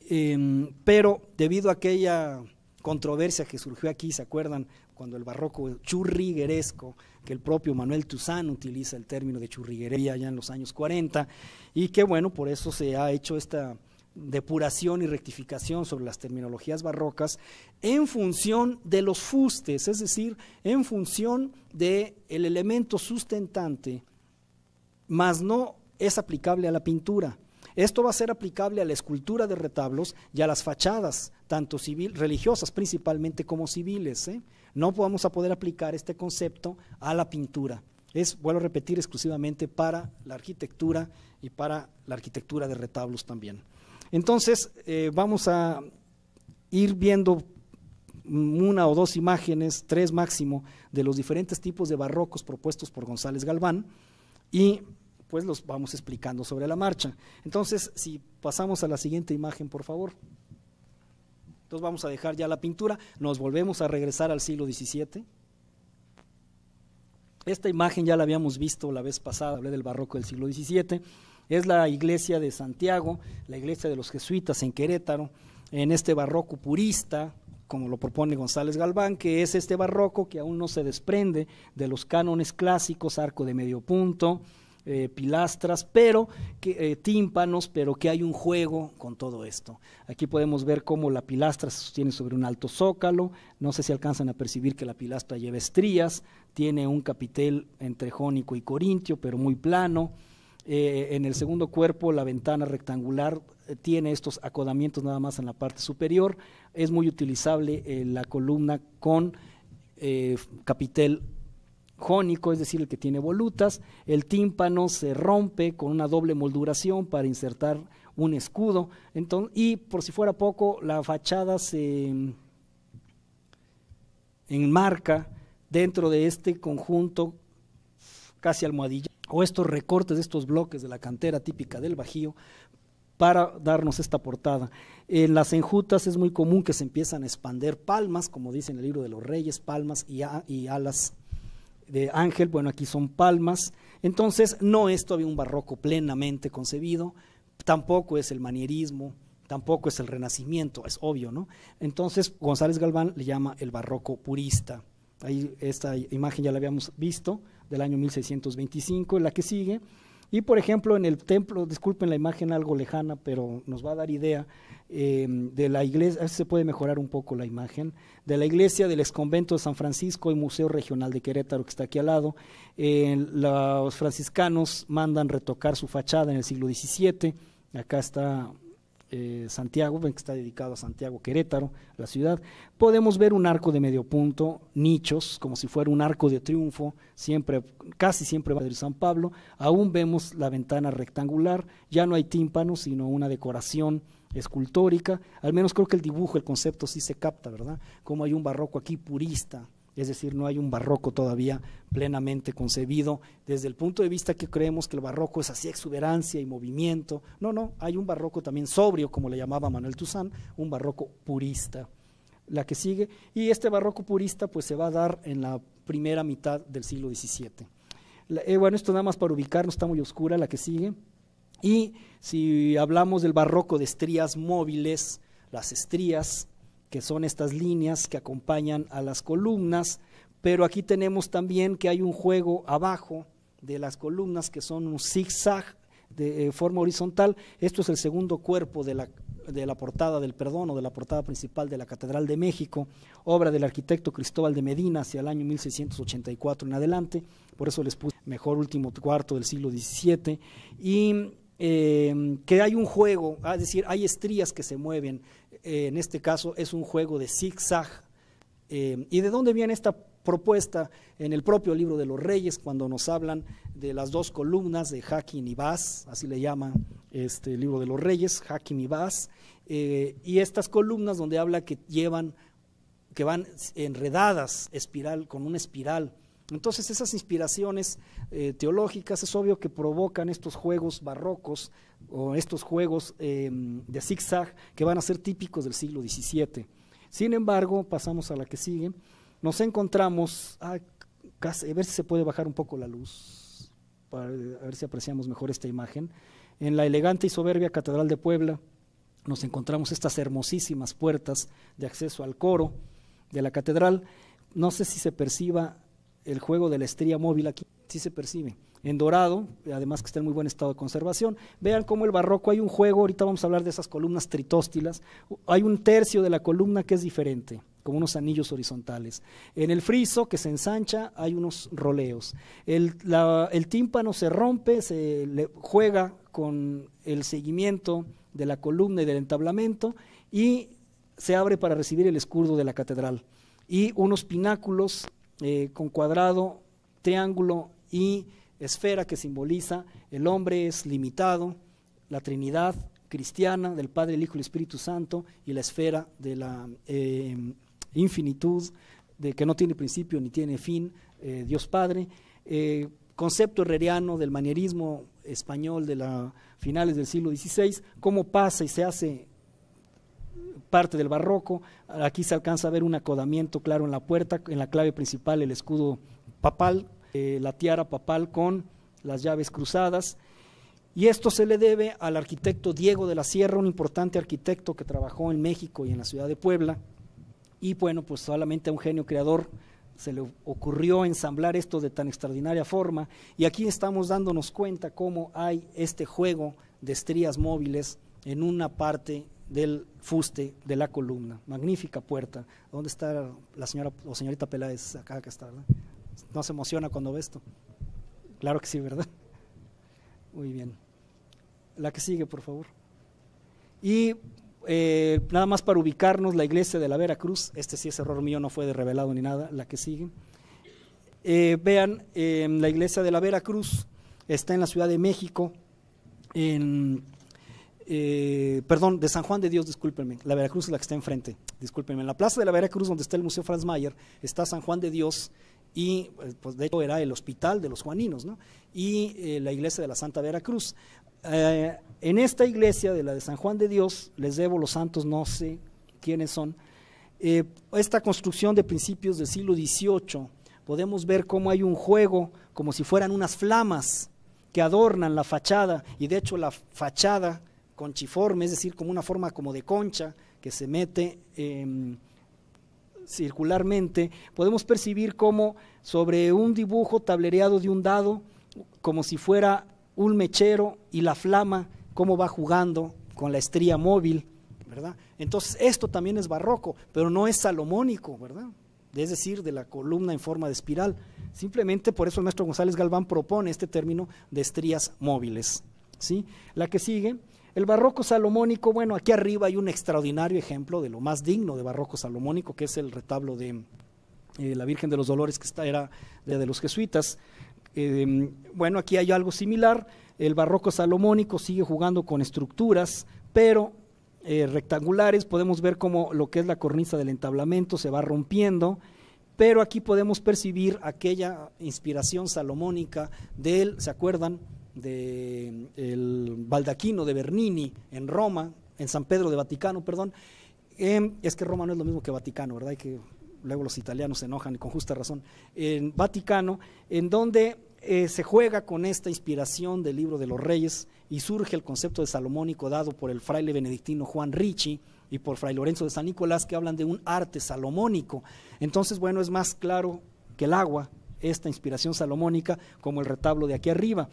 em, pero debido a aquella controversia que surgió aquí, ¿se acuerdan? Cuando el barroco churrigueresco, que el propio Manuel Tuzán utiliza el término de churriguería ya en los años 40, y que bueno, por eso se ha hecho esta depuración y rectificación sobre las terminologías barrocas en función de los fustes, es decir, en función del elemento sustentante, mas no es aplicable a la pintura. Esto va a ser aplicable a la escultura de retablos y a las fachadas, tanto civil, religiosas principalmente como civiles. ¿eh? No vamos a poder aplicar este concepto a la pintura. Es, vuelvo a repetir, exclusivamente para la arquitectura y para la arquitectura de retablos también. Entonces, eh, vamos a ir viendo una o dos imágenes, tres máximo, de los diferentes tipos de barrocos propuestos por González Galván y pues los vamos explicando sobre la marcha. Entonces, si pasamos a la siguiente imagen, por favor. Entonces vamos a dejar ya la pintura, nos volvemos a regresar al siglo XVII. Esta imagen ya la habíamos visto la vez pasada, hablé del barroco del siglo XVII. Es la iglesia de Santiago, la iglesia de los jesuitas en Querétaro, en este barroco purista, como lo propone González Galván, que es este barroco que aún no se desprende de los cánones clásicos, arco de medio punto, eh, pilastras, pero que, eh, tímpanos, pero que hay un juego con todo esto. Aquí podemos ver cómo la pilastra se sostiene sobre un alto zócalo, no sé si alcanzan a percibir que la pilastra lleva estrías, tiene un capitel entre jónico y corintio, pero muy plano. Eh, en el segundo cuerpo la ventana rectangular eh, tiene estos acodamientos nada más en la parte superior. Es muy utilizable eh, la columna con capitel jónico, es decir, el que tiene volutas. El tímpano se rompe con una doble molduración para insertar un escudo. y por si fuera poco, la fachada se enmarca dentro de este conjunto casi almohadilla, o estos recortes de estos bloques de la cantera típica del Bajío, para darnos esta portada. En las enjutas es muy común que se empiezan a expander palmas, como dice en el libro de los reyes, palmas y, y alas de ángel, bueno, aquí son palmas. Entonces, no es todavía un barroco plenamente concebido, tampoco es el manierismo, tampoco es el renacimiento, es obvio, ¿no? Entonces, González Galván le llama el barroco purista. Ahí esta imagen ya la habíamos visto del año 1625, la que sigue. Y por ejemplo, en el templo, disculpen la imagen algo lejana, pero nos va a dar idea eh, de la iglesia, a ver si se puede mejorar un poco la imagen, de la iglesia del exconvento de San Francisco y Museo Regional de Querétaro, que está aquí al lado. Eh, los franciscanos mandan retocar su fachada en el siglo XVII. Acá está Santiago, eh, Santiago, que está dedicado a Santiago Querétaro, la ciudad, podemos ver un arco de medio punto, nichos, como si fuera un arco de triunfo, siempre, casi siempre va de San Pablo, aún vemos la ventana rectangular, ya no hay tímpano, sino una decoración escultórica, al menos creo que el dibujo, el concepto sí se capta, ¿verdad? Como hay un barroco aquí purista, es decir, no hay un barroco todavía plenamente concebido desde el punto de vista que creemos que el barroco es así exuberancia y movimiento. No, no, hay un barroco también sobrio, como le llamaba Manuel Tuzán, un barroco purista, la que sigue. Y este barroco purista pues se va a dar en la primera mitad del siglo XVII. Eh, bueno, esto nada más para ubicarnos, está muy oscura la que sigue. Y si hablamos del barroco de estrías móviles, las estrías que son estas líneas que acompañan a las columnas, pero aquí tenemos también que hay un juego abajo de las columnas que son un zigzag de eh, forma horizontal. Esto es el segundo cuerpo de la, de la portada del perdón o de la portada principal de la Catedral de México, obra del arquitecto Cristóbal de Medina hacia el año 1684 en adelante, por eso les puse mejor último cuarto del siglo XVII. Y Em, que hay un juego, ah, es decir, hay estrías que se mueven, eh, en este caso es un juego de zigzag. zag em, ¿Y de dónde viene esta propuesta? En el propio libro de los Reyes, cuando nos hablan de las dos columnas de Hakim y Baz, así le llama este libro de los Reyes, Hakim y Baz, eh, y estas columnas donde habla que llevan, que van enredadas, espiral, con una espiral entonces esas inspiraciones eh, teológicas es obvio que provocan estos juegos barrocos o estos juegos de em, de zigzag que van a ser típicos del siglo XVII. Sin embargo, pasamos a la que sigue, nos encontramos, ah, a, ver si se puede bajar un poco la luz, para, a ver si apreciamos mejor esta imagen, en la elegante y soberbia Catedral de Puebla nos encontramos estas hermosísimas puertas de acceso al coro de la catedral. No sé si se perciba el juego de la estrella móvil aquí sí se percibe. En dorado, además que está en muy buen estado de conservación. Vean cómo el barroco hay un juego, ahorita vamos a hablar de esas columnas tritóstilas. Hay un tercio de la columna que es diferente, como unos anillos horizontales. En el friso, que se ensancha, hay unos roleos. El, el tímpano se rompe, se le juega con el seguimiento de la columna y del entablamento y se abre para recibir el escudo de la catedral. Y unos pináculos eh, con cuadrado, triángulo y esfera que simboliza el hombre es limitado, la Trinidad cristiana del Padre, el Hijo y el Espíritu Santo y la esfera de la eh, infinitud, de que no tiene principio ni tiene fin, eh, Dios Padre. concepto herreriano del manierismo español de las finales del siglo XVI, cómo pasa y se hace parte del barroco. Aquí se alcanza a ver un acodamiento claro en la puerta, en la clave principal el escudo papal, eh, la tiara papal con las llaves cruzadas. Y esto se le debe al arquitecto Diego de la Sierra, un importante arquitecto que trabajó en México y en la ciudad de Puebla. Y bueno, pues solamente a un genio creador se le ocurrió ensamblar esto de tan extraordinaria forma. Y aquí estamos dándonos cuenta cómo hay este juego de estrías móviles en una parte del fuste de la columna. Magnífica puerta. ¿Dónde está la señora o señorita Peláez? Acá que está, ¿verdad? ¿No se emociona cuando ve esto? Claro que sí, ¿verdad? <laughs> Muy bien. La que sigue, por favor. Y eh, nada más para ubicarnos, la iglesia de la Veracruz, este sí es error mío, no fue de revelado ni nada, la que sigue. Eh, vean, la iglesia de la Veracruz está en la Ciudad de México, en eh, perdón, de San Juan de Dios, discúlpenme, la Veracruz es la que está enfrente, discúlpenme, en la plaza de la Veracruz donde está el Museo Franz Mayer está San Juan de Dios y eh, pues, de hecho era el hospital de los juaninos, ¿no? Y eh, la iglesia de la Santa Veracruz. en esta iglesia de la de San Juan de Dios, les debo los santos, no sé quiénes son, esta construcción de principios del siglo XVIII, podemos ver cómo hay un juego, como si fueran unas flamas que adornan la fachada, y de hecho la fachada conchiforme, es decir, como una forma como de concha que se mete em, circularmente, podemos percibir como sobre un dibujo tablereado de un dado, como si fuera un mechero y la flama, cómo va jugando con la estría móvil, ¿verdad? Entonces, esto también es barroco, pero no es salomónico, ¿verdad? Es decir, de la columna en forma de espiral. Simplemente por eso el maestro González Galván propone este término de estrías móviles. ¿sí? La que sigue el barroco salomónico, bueno, aquí arriba hay un extraordinario ejemplo de lo más digno de barroco salomónico, que es el retablo de eh, la Virgen de los Dolores, que está, era de, los jesuitas. Em, bueno, aquí hay algo similar. El barroco salomónico sigue jugando con estructuras, pero eh, rectangulares. Podemos ver cómo lo que es la cornisa del entablamento se va rompiendo pero aquí podemos percibir aquella inspiración salomónica de él, ¿se acuerdan? de el baldaquino de Bernini en Roma, en San Pedro de Vaticano, perdón. Em, es que Roma no es lo mismo que Vaticano, ¿verdad? Y que luego los italianos se enojan y con justa razón. En Vaticano, en donde eh, se juega con esta inspiración del libro de los reyes y surge el concepto de salomónico dado por el fraile benedictino Juan Ricci y por fray Lorenzo de San Nicolás que hablan de un arte salomónico. Entonces, bueno, es más claro que el agua esta inspiración salomónica como el retablo de aquí arriba.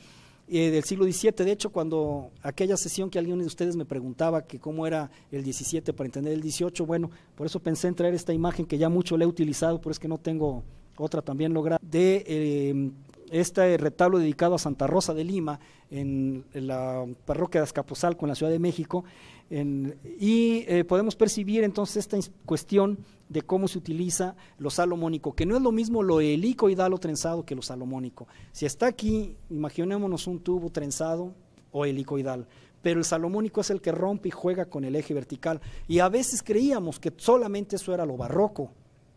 Eh, del siglo XVII. De hecho, cuando aquella sesión que alguien de ustedes me preguntaba que cómo era el XVII para entender el XVIII, bueno, por eso pensé en traer esta imagen que ya mucho le he utilizado, pero es que no tengo otra también lograda, de eh, este retablo dedicado a Santa Rosa de Lima en, la parroquia de Azcapotzalco, en la Ciudad de México, y eh, podemos percibir entonces esta cuestión de cómo se utiliza lo salomónico, que no es lo mismo lo helicoidal o trenzado que lo salomónico. Si está aquí, imaginémonos un tubo trenzado o helicoidal, pero el salomónico es el que rompe y juega con el eje vertical. Y a veces creíamos que solamente eso era lo barroco,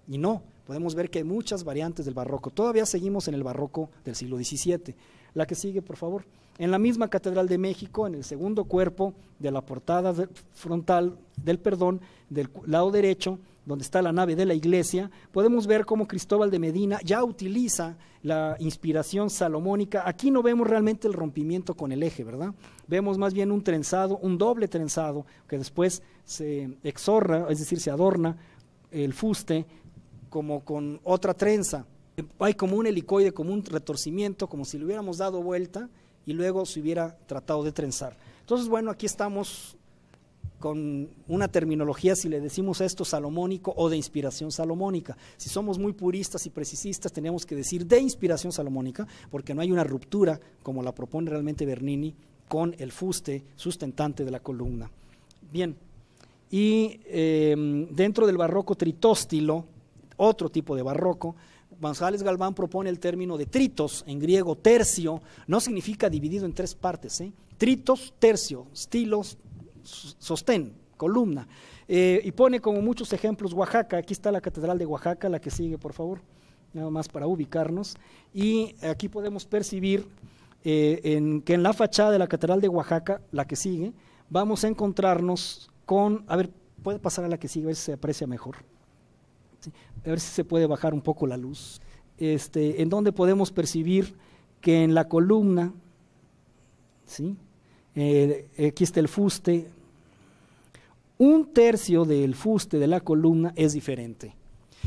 y no, podemos ver que hay muchas variantes del barroco. Todavía seguimos en el barroco del siglo XVII. La que sigue, por favor en la misma Catedral de México, en el segundo cuerpo de la portada frontal del perdón, del lado derecho, donde está la nave de la iglesia, podemos ver cómo Cristóbal de Medina ya utiliza la inspiración salomónica. Aquí no vemos realmente el rompimiento con el eje, ¿verdad? Vemos más bien un trenzado, un doble trenzado, que después se exorra, es decir, se adorna el fuste como con otra trenza. Hay como un helicoide, como un retorcimiento, como si le hubiéramos dado vuelta, y luego se hubiera tratado de trenzar. Entonces, bueno, aquí estamos con una terminología, si le decimos esto, salomónico o de inspiración salomónica. Si somos muy puristas y precisistas, tenemos que decir de inspiración salomónica, porque no hay una ruptura, como la propone realmente Bernini, con el fuste sustentante de la columna. Bien, y eh, dentro del barroco tritóstilo, otro tipo de barroco, González Galván propone el término de tritos, en griego tercio, no significa dividido en tres partes, ¿eh? tritos, tercio, estilos, sostén, columna. Eh, y pone como muchos ejemplos Oaxaca, aquí está la Catedral de Oaxaca, la que sigue, por favor, nada más para ubicarnos. Y aquí podemos percibir eh, en, que en la fachada de la Catedral de Oaxaca, la que sigue, vamos a encontrarnos con, a ver, puede pasar a la que sigue, a ver si se aprecia mejor a ver si se puede bajar un poco la luz, este, en donde podemos percibir que en la columna, ¿sí? Eh, aquí está el fuste, un tercio del fuste de la columna es diferente.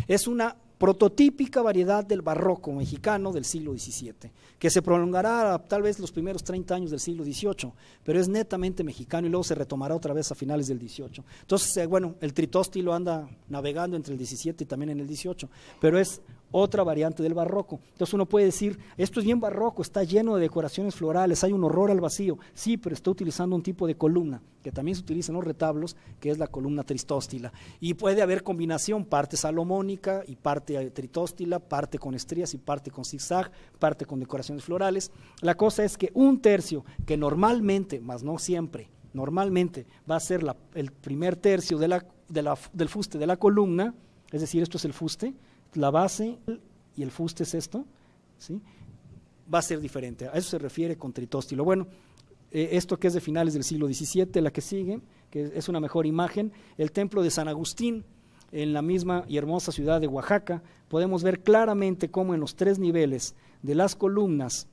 Es una prototípica variedad del barroco mexicano del siglo XVII, que se prolongará tal vez los primeros 30 años del siglo XVIII, pero es netamente mexicano y luego se retomará otra vez a finales del XVIII. Entonces, eh, bueno, el tritóstilo anda navegando entre el XVII y también en el XVIII, pero es otra variante del barroco. Entonces uno puede decir, esto es bien barroco, está lleno de decoraciones florales, hay un horror al vacío. Sí, pero está utilizando un tipo de columna, que también se utiliza en los retablos, que es la columna tristóstila. Y puede haber combinación, parte salomónica y parte tritóstila, parte con estrías y parte con zigzag, parte con decoraciones florales. La cosa es que un tercio, que normalmente, más no siempre, normalmente va a ser el primer tercio del fuste de la columna, es decir, esto es el fuste, la base y el fuste es esto, ¿sí? va a ser diferente. A eso se refiere con tritóstilo. Bueno, eh, esto que es de finales del siglo XVII, la que sigue, que es una mejor imagen, el templo de San Agustín en la misma y hermosa ciudad de Oaxaca, podemos ver claramente cómo en los tres niveles de las columnas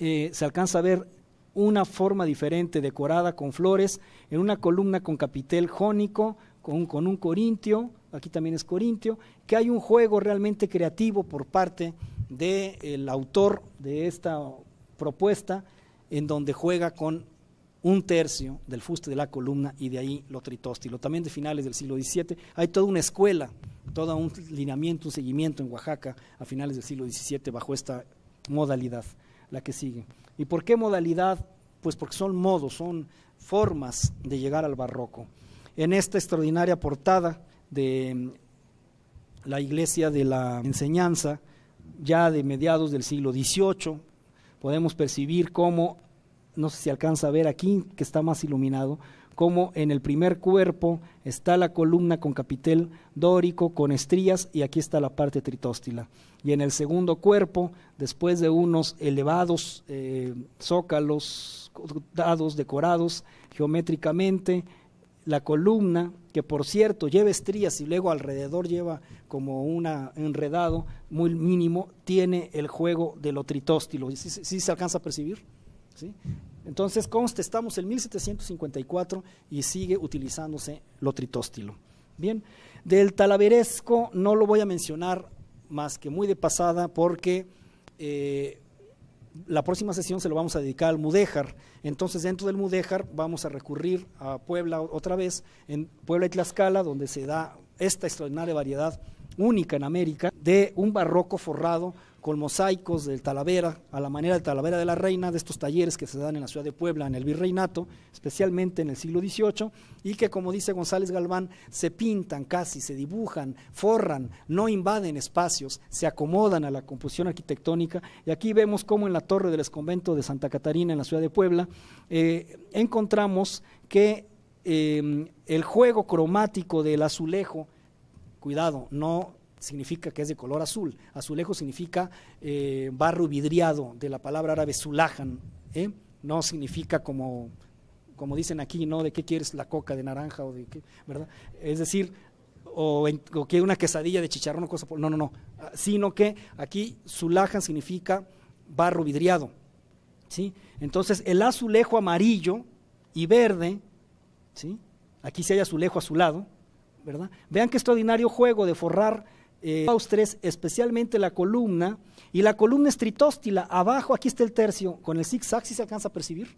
eh, se alcanza a ver una forma diferente decorada con flores, en una columna con capitel jónico, con, un corintio, aquí también es corintio, que hay un juego realmente creativo por parte del autor de esta propuesta, en donde juega con un tercio del fuste de la columna y de ahí lo tritóstilo. También de finales del siglo XVII hay toda una escuela, todo un lineamiento, un seguimiento en Oaxaca a finales del siglo XVII bajo esta modalidad, la que sigue. ¿Y por qué modalidad? Pues porque son modos, son formas de llegar al barroco en esta extraordinaria portada de mm, la Iglesia de la Enseñanza, ya de mediados del siglo XVIII, podemos percibir cómo, no sé si alcanza a ver aquí, que está más iluminado, cómo en el primer cuerpo está la columna con capitel dórico, con estrías, y aquí está la parte tritóstila. Y en el segundo cuerpo, después de unos elevados eh, zócalos dados, decorados geométricamente, la columna, que por cierto lleva estrías y luego alrededor lleva como un enredado muy mínimo, tiene el juego de lo tritóstilo. ¿Sí, se alcanza a percibir? ¿Sí? Entonces, conste, estamos en 1754 y sigue utilizándose lo tritóstilo. Bien, del talaveresco no lo voy a mencionar más que muy de pasada porque eh, la próxima sesión se lo vamos a dedicar al Mudéjar. Entonces, dentro del Mudéjar vamos a recurrir a Puebla otra vez, en Puebla y Tlaxcala, donde se da esta extraordinaria variedad única en América de un barroco forrado con mosaicos del Talavera, a la manera del Talavera de la Reina, de estos talleres que se dan en la ciudad de Puebla, en el virreinato, especialmente en el siglo XVIII, y que, como dice González Galván, se pintan casi, se dibujan, forran, no invaden espacios, se acomodan a la composición arquitectónica. Y aquí vemos cómo en la torre del Esconvento de Santa Catarina, en la ciudad de Puebla, eh, encontramos que eh, el juego cromático del azulejo, cuidado, no significa que es de color azul. Azulejo significa eh, barro vidriado, de la palabra árabe sulajan. ¿eh? No significa como, como dicen aquí, ¿no? ¿De qué quieres la coca de naranja o de qué, verdad? Es decir, o, que una quesadilla de chicharrón o cosa por... No, no, no. Ah, sino que aquí sulajan significa barro vidriado. ¿sí? Entonces, el azulejo amarillo y verde, ¿sí? aquí se hay azulejo azulado, ¿verdad? Vean qué extraordinario juego de forrar eh, especialmente la columna, y la columna estritóstila, abajo, aquí está el tercio, con el zag si se alcanza a percibir,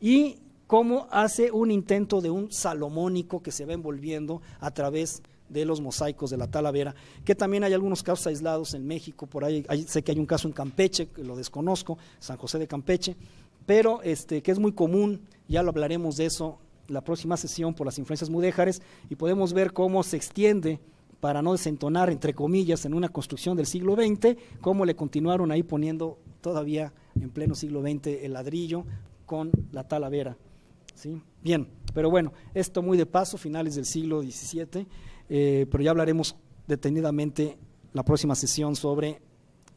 y cómo hace un intento de un salomónico que se va envolviendo a través de los mosaicos de la Talavera, que también hay algunos casos aislados en México, por ahí sé que hay un caso en Campeche, que lo desconozco, San José de Campeche, pero este, que es muy común, ya lo hablaremos de eso la próxima sesión por las influencias mudéjares, y podemos ver cómo se extiende para no desentonar, entre comillas, en una construcción del siglo XX, como le continuaron ahí poniendo todavía en pleno siglo XX el ladrillo con la talavera. ¿sí? Bien, pero bueno, esto muy de paso, finales del siglo XVII, eh, pero ya hablaremos detenidamente la próxima sesión sobre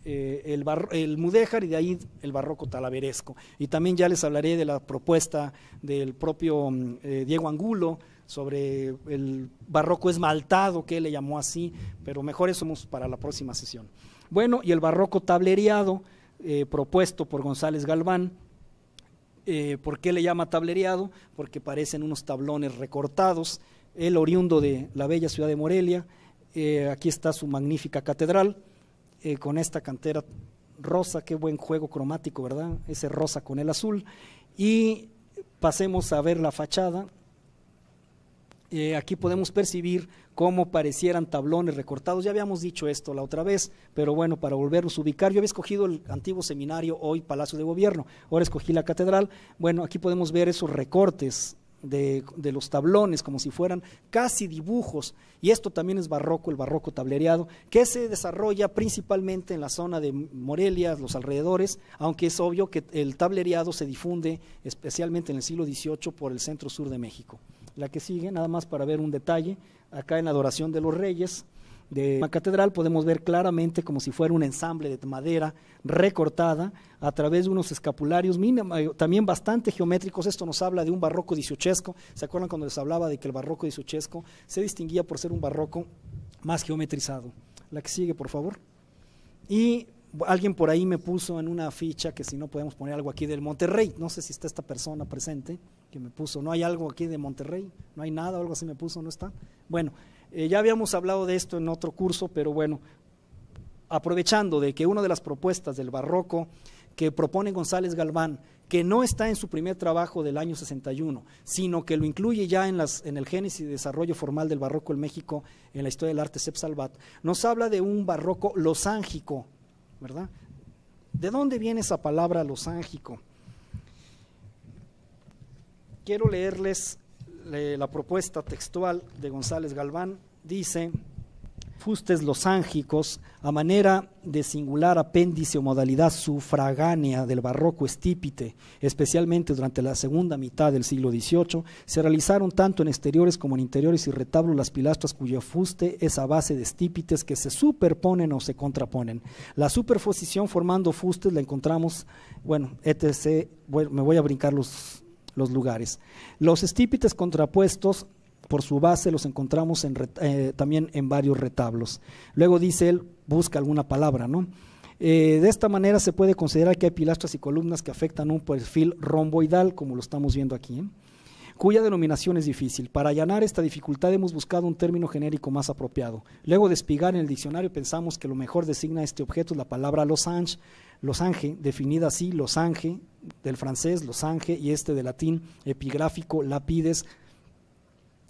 eh, el, el, mudéjar y de ahí el barroco talaveresco. Y también ya les hablaré de la propuesta del propio mm, eh, Diego Angulo sobre el barroco esmaltado, que él le llamó así, pero mejor eso para la próxima sesión. Bueno, y el barroco tableriado, eh, propuesto por González Galván, eh, ¿Por qué le llama tablereado Porque parecen unos tablones recortados. El oriundo de la bella ciudad de Morelia. Eh, aquí está su magnífica catedral con esta cantera rosa. Qué buen juego cromático, ¿verdad? Ese rosa con el azul. Y pasemos a ver la fachada. Eh, aquí podemos percibir cómo parecieran tablones recortados. Ya habíamos dicho esto la otra vez, pero bueno, para volvernos a ubicar, yo había escogido el antiguo seminario, hoy Palacio de Gobierno, ahora escogí la catedral. Bueno, aquí podemos ver esos recortes de, de, los tablones, como si fueran casi dibujos. Y esto también es barroco, el barroco tablereado, que se desarrolla principalmente en la zona de Morelia, los alrededores, aunque es obvio que el tablereado se difunde especialmente en el siglo XVIII por el centro sur de México la que sigue, nada más para ver un detalle, acá en la Adoración de los Reyes de la catedral podemos ver claramente como si fuera un ensamble de madera recortada a través de unos escapularios eh, también bastante geométricos. Esto nos habla de un barroco dieciochesco. ¿Se acuerdan cuando les hablaba de que el barroco dieciochesco se distinguía por ser un barroco más geometrizado? La que sigue, por favor. Y alguien por ahí me puso en una ficha que si no podemos poner algo aquí del Monterrey. No sé si está esta persona presente que me puso, no hay algo aquí de Monterrey, no hay nada, algo así me puso, no está. Bueno, eh, ya habíamos hablado de esto en otro curso, pero bueno, aprovechando de que una de las propuestas del barroco que propone González Galván, que no está en su primer trabajo del año 61, sino que lo incluye ya en, las, en el génesis y desarrollo formal del barroco en México, en la historia del arte Salvat, nos habla de un barroco losángico, ¿verdad? ¿De dónde viene esa palabra losángico? quiero leerles la propuesta textual de González Galván. Dice, fustes los ángicos, a manera de singular apéndice o modalidad sufragánea del barroco estípite, especialmente durante la segunda mitad del siglo XVIII, se realizaron tanto en exteriores como en interiores y retablos las pilastras cuyo fuste es a base de estípites que se superponen o se contraponen. La superposición formando fustes la encontramos, bueno, etc. Bueno, me voy a brincar los, los lugares. Los estípites contrapuestos por su base los encontramos eh, también en varios retablos. Luego dice él, busca alguna palabra, ¿no? Eh, de esta manera se puede considerar que hay pilastras y columnas que afectan un perfil romboidal, como lo estamos viendo aquí, ¿eh? cuya denominación es difícil. Para allanar esta dificultad hemos buscado un término genérico más apropiado. Luego de espigar en el diccionario pensamos que lo mejor designa este objeto es la palabra losange, losange, definida así, losange, del francés, losange, y este de latín, epigráfico, lapides,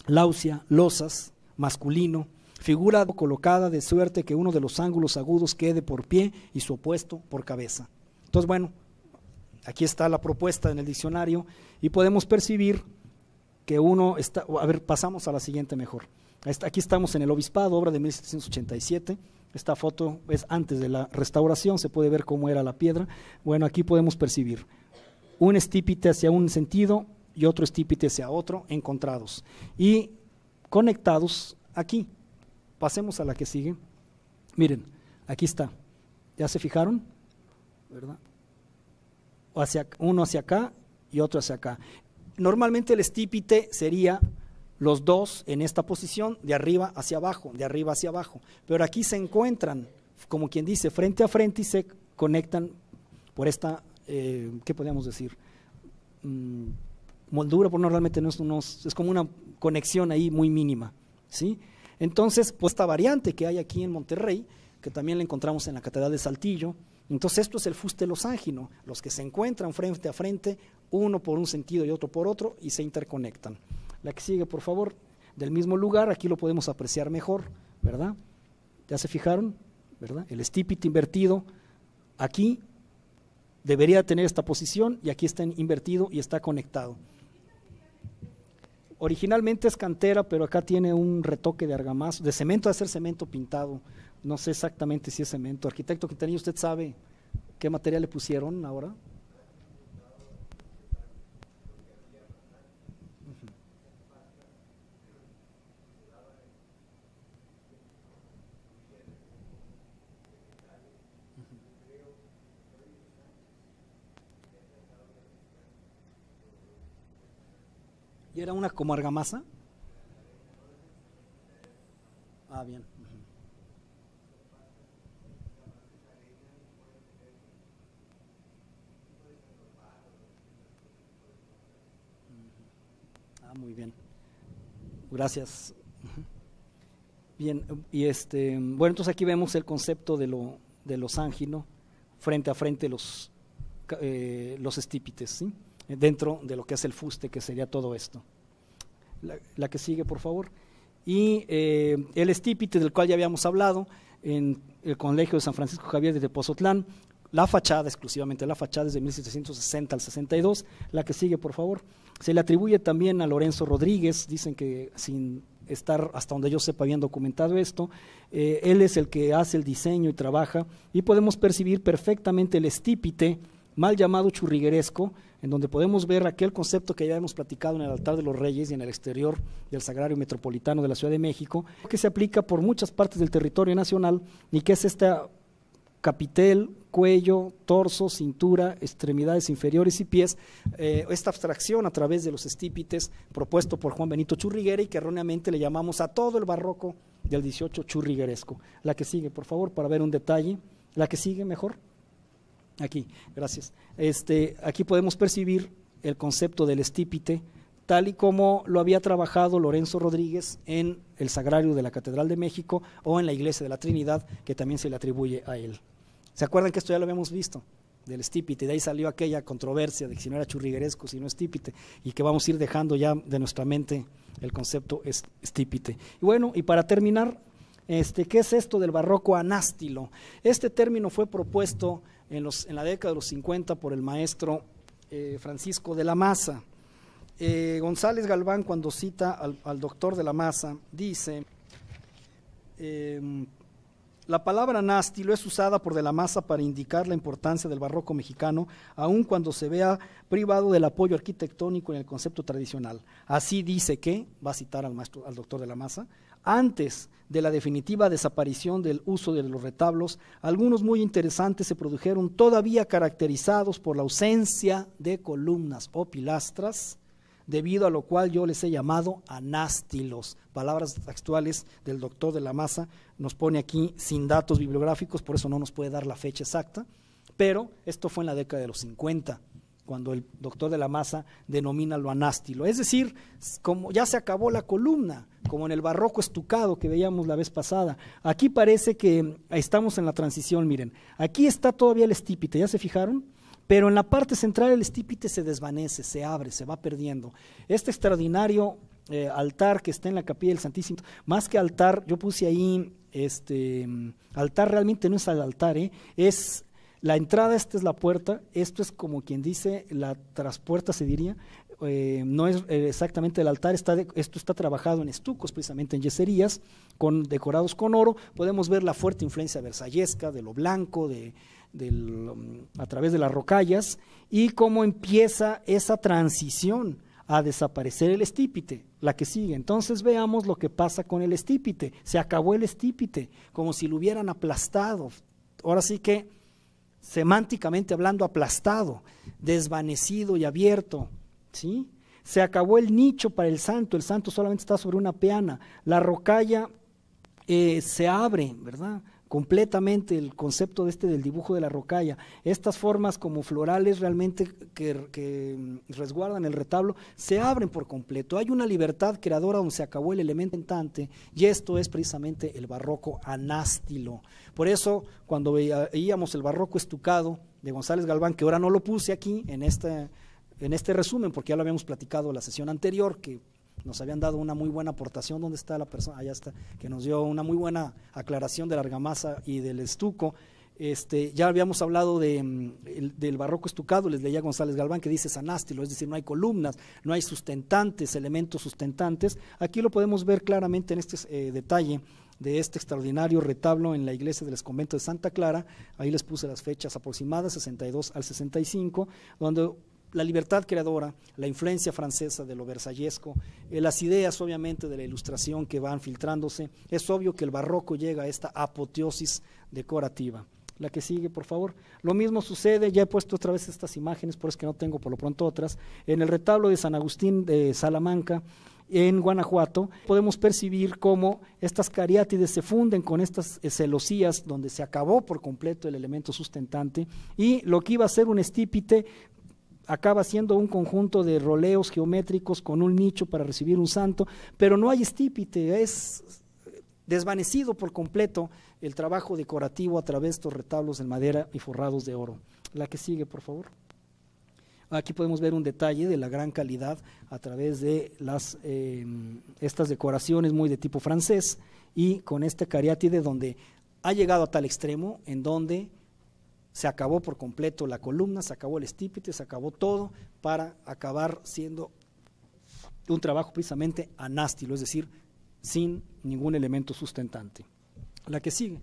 lausia, losas, masculino, figura colocada de suerte que uno de los ángulos agudos quede por pie y su opuesto por cabeza. Entonces, bueno, aquí está la propuesta en el diccionario y podemos percibir que uno está, a ver, pasamos a la siguiente mejor. Aquí estamos en el obispado, obra de 1787. Esta foto es antes de la restauración, se puede ver cómo era la piedra. Bueno, aquí podemos percibir un estípite hacia un sentido y otro estípite hacia otro, encontrados y conectados aquí. Pasemos a la que sigue. Miren, aquí está. ¿Ya se fijaron? ¿Verdad? Hacia, uno hacia acá y otro hacia acá. Normalmente el estípite sería los dos en esta posición, de arriba hacia abajo, de arriba hacia abajo. Pero aquí se encuentran, como quien dice, frente a frente y se conectan por esta eh, ¿qué podríamos decir? Mm, moldura, por no realmente no es, unos, es como una conexión ahí muy mínima, ¿sí? Entonces, pues esta variante que hay aquí en Monterrey, que también la encontramos en la Catedral de Saltillo, entonces esto es el fuste losángino, los que se encuentran frente a frente, uno por un sentido y otro por otro, y se interconectan. La que sigue, por favor, del mismo lugar, aquí lo podemos apreciar mejor, ¿verdad? ¿Ya se fijaron? ¿Verdad? El estípite invertido aquí debería tener esta posición y aquí está invertido y está conectado. Originalmente es cantera, pero acá tiene un retoque de argamasa, de cemento de ser cemento pintado. No sé exactamente si es cemento. Arquitecto que tenía, ¿usted sabe qué material le pusieron ahora? una como argamasa? Ah, bien. Ah, muy bien. Gracias. Bien, y este, bueno, entonces aquí vemos el concepto de lo, de los ánginos frente a frente los, eh, los estípites, ¿sí? dentro de lo que es el fuste, que sería todo esto la, que sigue, por favor. Y eh, el estípite del cual ya habíamos hablado en el Colegio de San Francisco Javier de Pozotlán, la fachada, exclusivamente la fachada, desde de 1760 al 62. La que sigue, por favor. Se le atribuye también a Lorenzo Rodríguez, dicen que sin estar hasta donde yo sepa bien documentado esto, eh, él es el que hace el diseño y trabaja, y podemos percibir perfectamente el estípite, mal llamado churrigueresco, en donde podemos ver aquel concepto que ya hemos platicado en el altar de los reyes y en el exterior del Sagrario Metropolitano de la Ciudad de México, que se aplica por muchas partes del territorio nacional y que es este capitel, cuello, torso, cintura, extremidades inferiores y pies, eh, esta abstracción a través de los estípites propuesto por Juan Benito Churriguera y que erróneamente le llamamos a todo el barroco del 18 churrigueresco. La que sigue, por favor, para ver un detalle. La que sigue, mejor aquí, gracias. Este, aquí podemos percibir el concepto del estípite, tal y como lo había trabajado Lorenzo Rodríguez en el Sagrario de la Catedral de México o en la Iglesia de la Trinidad, que también se le atribuye a él. ¿Se acuerdan que esto ya lo habíamos visto? del estípite, de ahí salió aquella controversia de que si no era churrigueresco, si no estípite, y que vamos a ir dejando ya de nuestra mente el concepto estípite. Y bueno, y para terminar, este, ¿qué es esto del barroco anástilo? Este término fue propuesto en, la década de los 50 por el maestro eh, Francisco de la Maza. Eh, González Galván, cuando cita al, doctor de la Maza, dice, em, la palabra lo es usada por de la Maza para indicar la importancia del barroco mexicano, aun cuando se vea privado del apoyo arquitectónico en el concepto tradicional. Así dice que, va a citar al, al doctor de la Maza, antes de la definitiva desaparición del uso de los retablos, algunos muy interesantes se produjeron todavía caracterizados por la ausencia de columnas o pilastras, debido a lo cual yo les he llamado anástilos. Palabras textuales del doctor de la masa, nos pone aquí sin datos bibliográficos, por eso no nos puede dar la fecha exacta, pero esto fue en la década de los 50 cuando el doctor de la masa denomina lo anástilo. Es decir, como ya se acabó la columna, como en el barroco estucado que veíamos la vez pasada. Aquí parece que mm, estamos en la transición, miren. Aquí está todavía el estípite, ¿ya se fijaron? Pero en la parte central el estípite se desvanece, se abre, se va perdiendo. Este extraordinario eh, altar que está en la capilla del Santísimo, más que altar, yo puse ahí, este, mm, altar realmente no es el altar, ¿eh? es la entrada, esta es la puerta, esto es como quien dice la traspuerta, se diría. Eh, no es eh, exactamente el altar, está esto está trabajado en estucos, precisamente en yeserías, con, decorados con oro. Podemos ver la fuerte influencia versallesca, de lo blanco, de, a través de las rocallas, y cómo empieza esa transición a desaparecer el estípite, la que sigue. Entonces veamos lo que pasa con el estípite. Se acabó el estípite, como si lo hubieran aplastado. Ahora sí que semánticamente hablando, aplastado, desvanecido y abierto. ¿sí? Se acabó el nicho para el santo, el santo solamente está sobre una peana, la rocalla eh, se abre, ¿verdad? completamente el concepto de este del dibujo de la rocalla. Estas formas como florales realmente que, resguardan el retablo se abren por completo. Hay una libertad creadora donde se acabó el elemento tentante y esto es precisamente el barroco anástilo. Por eso cuando veíamos el barroco estucado de González Galván, que ahora no lo puse aquí en este, en este resumen porque ya lo habíamos platicado la sesión anterior, que nos habían dado una muy buena aportación, ¿dónde está la persona? Allá está, que nos dio una muy buena aclaración de la argamasa y del estuco. Este, ya habíamos hablado de, mm, del barroco estucado, les leía González Galván, que dice sanástilo, es decir, no hay columnas, no hay sustentantes, elementos sustentantes. Aquí lo podemos ver claramente en este eh, detalle de este extraordinario retablo en la iglesia del convento de Santa Clara. Ahí les puse las fechas aproximadas, 62 al 65, donde la libertad creadora, la influencia francesa de lo versallesco, eh, las ideas obviamente de la ilustración que van filtrándose, es obvio que el barroco llega a esta apoteosis decorativa. La que sigue, por favor. Lo mismo sucede, ya he puesto otra vez estas imágenes, por eso que no tengo por lo pronto otras, en el retablo de San Agustín de Salamanca, en Guanajuato, podemos percibir cómo estas cariátides se funden con estas eh, celosías donde se acabó por completo el elemento sustentante y lo que iba a ser un estípite acaba siendo un conjunto de roleos geométricos con un nicho para recibir un santo, pero no hay estípite, es desvanecido por completo el trabajo decorativo a través de estos retablos de madera y forrados de oro. La que sigue, por favor. Aquí podemos ver un detalle de la gran calidad a través de las, eh, estas decoraciones muy de tipo francés y con esta cariátide donde ha llegado a tal extremo en donde se acabó por completo la columna, se acabó el estípite, se acabó todo para acabar siendo un trabajo precisamente anástilo, es decir, sin ningún elemento sustentante. La que sigue.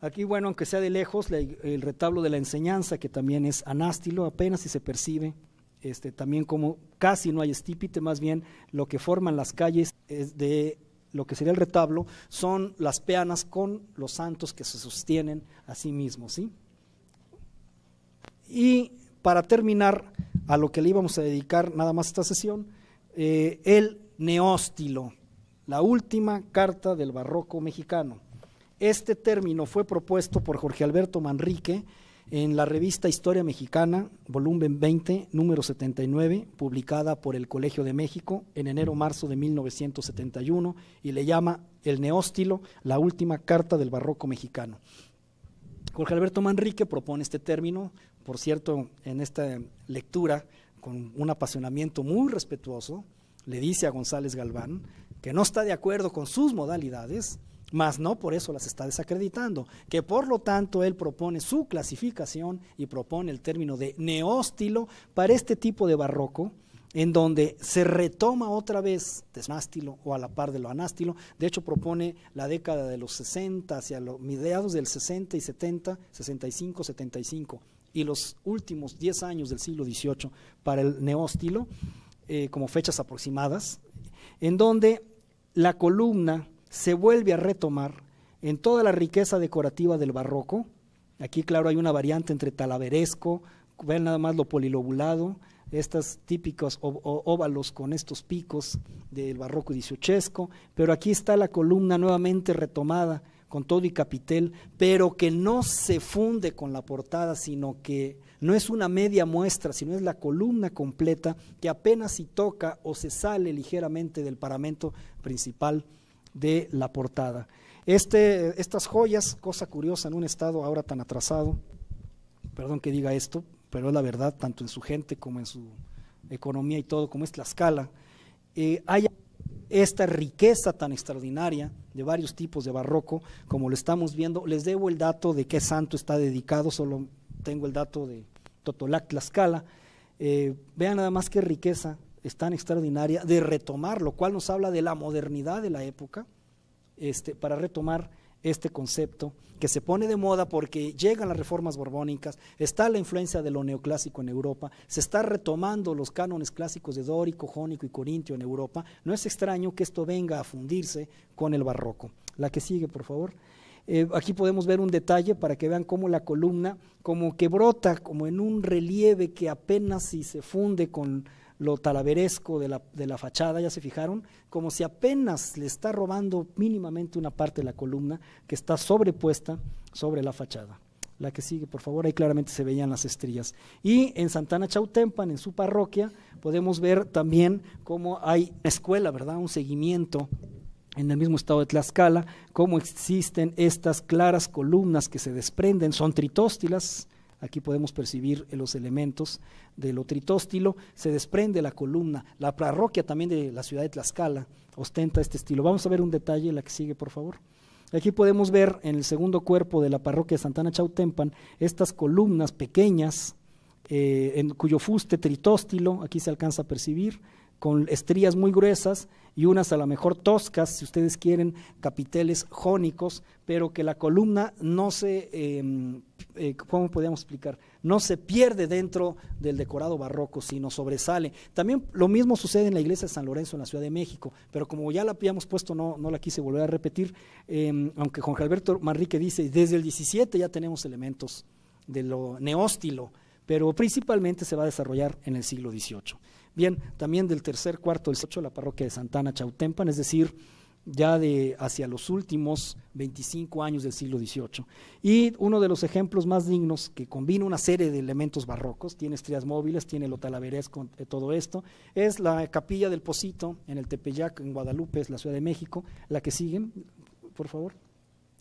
Aquí, bueno, aunque sea de lejos, el retablo de la enseñanza, que también es anástilo, apenas si se percibe, este, también como casi no hay estípite, más bien lo que forman las calles de lo que sería el retablo son las peanas con los santos que se sostienen a sí mismos, ¿sí? Y para terminar, a lo que le íbamos a dedicar nada más esta sesión, eh, el neóstilo, la última carta del barroco mexicano. Este término fue propuesto por Jorge Alberto Manrique en la revista Historia Mexicana, volumen 20, número 79, publicada por el Colegio de México en enero-marzo de 1971, y le llama El Neóstilo, la última carta del barroco mexicano. Jorge Alberto Manrique propone este término por cierto, en esta lectura, con un apasionamiento muy respetuoso, le dice a González Galván que no está de acuerdo con sus modalidades, mas no por eso las está desacreditando, que por lo tanto él propone su clasificación y propone el término de neóstilo para este tipo de barroco, en donde se retoma otra vez desnástilo o a la par de lo anástilo. De hecho, propone la década de los 60 hacia los mediados del 60 y 70, 65, 75 y los últimos 10 años del siglo XVIII para el neóstilo, eh, como fechas aproximadas, en donde la columna se vuelve a retomar en toda la riqueza decorativa del barroco. Aquí, claro, hay una variante entre talaveresco, vean nada más lo polilobulado, estos típicos óvalos con estos picos del barroco dieciochesco, pero aquí está la columna nuevamente retomada con todo y capitel, pero que no se funde con la portada, sino que no es una media muestra, sino es la columna completa que apenas si toca o se sale ligeramente del paramento principal de la portada. Este, estas joyas, cosa curiosa en un estado ahora tan atrasado, perdón que diga esto, pero es la verdad, tanto en su gente como en su economía y todo, como es Tlaxcala, escala. Eh, hay esta riqueza tan extraordinaria de varios tipos de barroco, como lo estamos viendo. Les debo el dato de qué santo está dedicado, solo tengo el dato de Totolac Tlaxcala. Eh, vean nada más qué riqueza es tan extraordinaria de retomar, lo cual nos habla de la modernidad de la época, este, para retomar este concepto que se pone de moda porque llegan las reformas borbónicas, está la influencia de lo neoclásico en Europa, se está retomando los cánones clásicos de dórico, jónico y corintio en Europa, no es extraño que esto venga a fundirse con el barroco. La que sigue, por favor. Eh, aquí podemos ver un detalle para que vean cómo la columna, como que brota, como en un relieve que apenas si se funde con lo talaveresco de la, fachada, ya se fijaron, como si apenas le está robando mínimamente una parte de la columna que está sobrepuesta sobre la fachada. La que sigue, por favor, ahí claramente se veían las estrellas. Y en Santana Chautempan, en su parroquia, podemos ver también cómo hay escuela, ¿verdad? Un seguimiento en el mismo estado de Tlaxcala, cómo existen estas claras columnas que se desprenden, son tritóstilas, Aquí podemos percibir los elementos de lo tritóstilo. Se desprende la columna. La parroquia también de la ciudad de Tlaxcala ostenta este estilo. Vamos a ver un detalle, la que sigue, por favor. Aquí podemos ver en el segundo cuerpo de la parroquia de Santana Chautempan estas columnas pequeñas eh, en cuyo fuste tritóstilo, aquí se alcanza a percibir, con estrías muy gruesas y unas a lo mejor toscas, si ustedes quieren, capiteles jónicos, pero que la columna no se, em, eh, podríamos explicar? No se pierde dentro del decorado barroco, sino sobresale. También lo mismo sucede en la iglesia de San Lorenzo en la Ciudad de México, pero como ya la habíamos puesto, no, no la quise volver a repetir, em, aunque Juan Alberto Manrique dice, desde el 17 ya tenemos elementos de lo neóstilo, pero principalmente se va a desarrollar en el siglo XVIII. Bien, también del tercer cuarto del 8, la parroquia de Santana Chautempan, es decir, ya de hacia los últimos 25 años del siglo XVIII. Y uno de los ejemplos más dignos que combina una serie de elementos barrocos, tiene estrías móviles, tiene lo talaveresco, eh, todo esto, es la capilla del Posito en el Tepeyac, en Guadalupe, es la Ciudad de México, la que siguen, por favor.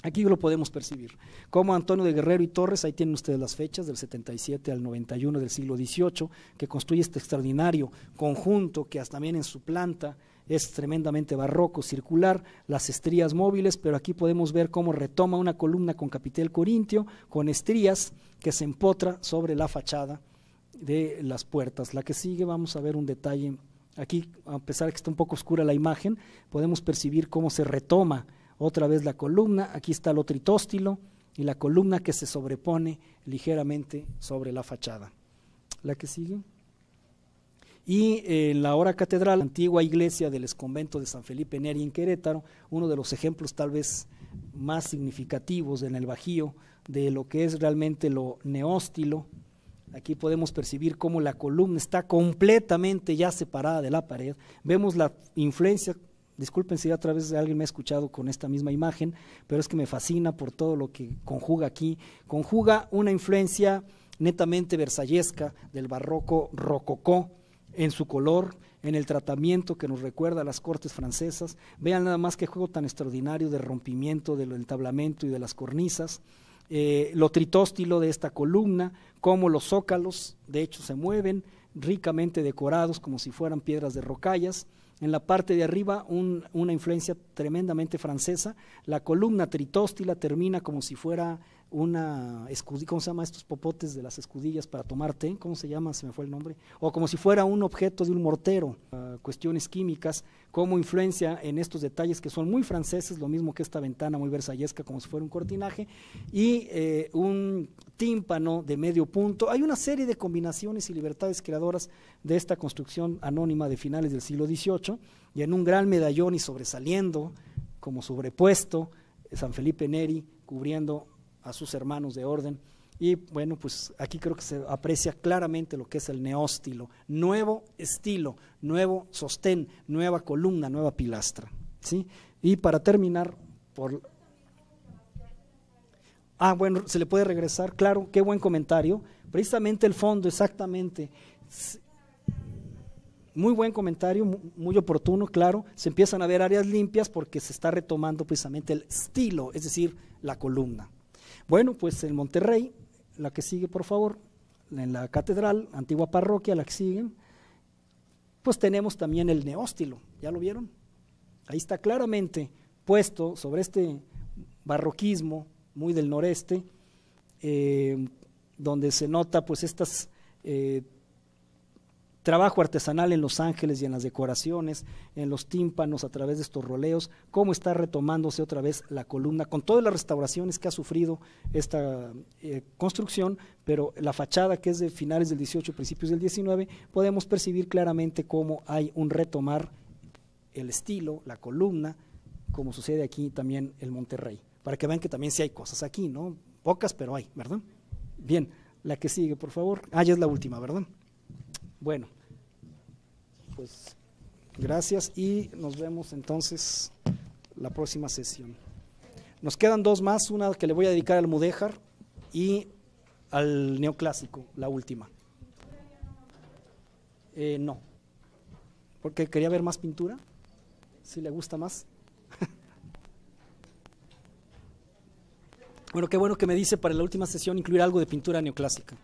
Aquí lo podemos percibir. Como Antonio de Guerrero y Torres, ahí tienen ustedes las fechas del 77 al 91 del siglo XVIII, que construye este extraordinario conjunto que hasta también en su planta es tremendamente barroco, circular, las estrías móviles, pero aquí podemos ver cómo retoma una columna con capitel corintio, con estrías que se empotra sobre la fachada de las puertas. La que sigue vamos a ver un detalle. Aquí, a pesar de que está un poco oscura la imagen, podemos percibir cómo se retoma otra vez la columna, aquí está lo tritóstilo y la columna que se sobrepone ligeramente sobre la fachada. La que sigue. Y en la hora catedral, antigua iglesia del exconvento de San Felipe Neri en Querétaro, uno de los ejemplos tal vez más significativos en el Bajío de lo que es realmente lo neóstilo. Aquí podemos percibir cómo la columna está completamente ya separada de la pared. Vemos la influencia Disculpen si a través de alguien me ha escuchado con esta misma imagen, pero es que me fascina por todo lo que conjuga aquí. Conjuga una influencia netamente versallesca del barroco rococó en su color, en el tratamiento que nos recuerda a las cortes francesas. Vean nada más qué juego tan extraordinario de rompimiento del entablamento y de las cornisas. Eh, lo tritóstilo de esta columna, cómo los zócalos de hecho se mueven, ricamente decorados como si fueran piedras de rocallas, en la parte de arriba una influencia tremendamente francesa. La columna tritóstila termina como si fuera una escudilla, ¿cómo se llama estos popotes de las escudillas para tomarte? ¿Cómo se llama? Se me fue el nombre. O como si fuera un objeto de un mortero. Ah, cuestiones químicas, cómo influencia en estos detalles que son muy franceses, lo mismo que esta ventana muy versallesca, como si fuera un cortinaje, y eh, un tímpano de medio punto. Hay una serie de combinaciones y libertades creadoras de esta construcción anónima de finales del siglo XVIII, y en un gran medallón y sobresaliendo, como sobrepuesto, San Felipe Neri cubriendo a sus hermanos de orden. Y bueno, pues aquí creo que se aprecia claramente lo que es el neóstilo, nuevo estilo, nuevo sostén, nueva columna, nueva pilastra. ¿sí? Y para terminar, por... Ah, bueno, se le puede regresar, claro, qué buen comentario. Precisamente el fondo, exactamente. Muy buen comentario, muy oportuno, claro. Se empiezan a ver áreas limpias porque se está retomando precisamente el estilo, es decir, la columna. Bueno, pues el Monterrey, la que sigue, por favor, en la catedral, antigua parroquia, la que sigue, pues tenemos también el neóstilo, ¿ya lo vieron? Ahí está claramente puesto sobre este barroquismo muy del noreste, eh, donde se nota pues estas eh, trabajo artesanal en Los Ángeles y en las decoraciones, en los tímpanos a través de estos roleos, cómo está retomándose otra vez la columna, con todas las restauraciones que ha sufrido esta eh, construcción, pero la fachada que es de finales del 18, principios del 19, podemos percibir claramente cómo hay un retomar el estilo, la columna, como sucede aquí también el Monterrey, para que vean que también sí hay cosas aquí, ¿no? Pocas, pero hay, ¿verdad? Bien, la que sigue, por favor. Ah, ya es la última, ¿verdad? Bueno, pues gracias y nos vemos entonces la próxima sesión. Nos quedan dos más, una que le voy a dedicar al Mudéjar y al neoclásico, la última. Eh, no, porque quería ver más pintura, si le gusta más. <laughs> bueno, qué bueno que me dice para la última sesión incluir algo de pintura neoclásica.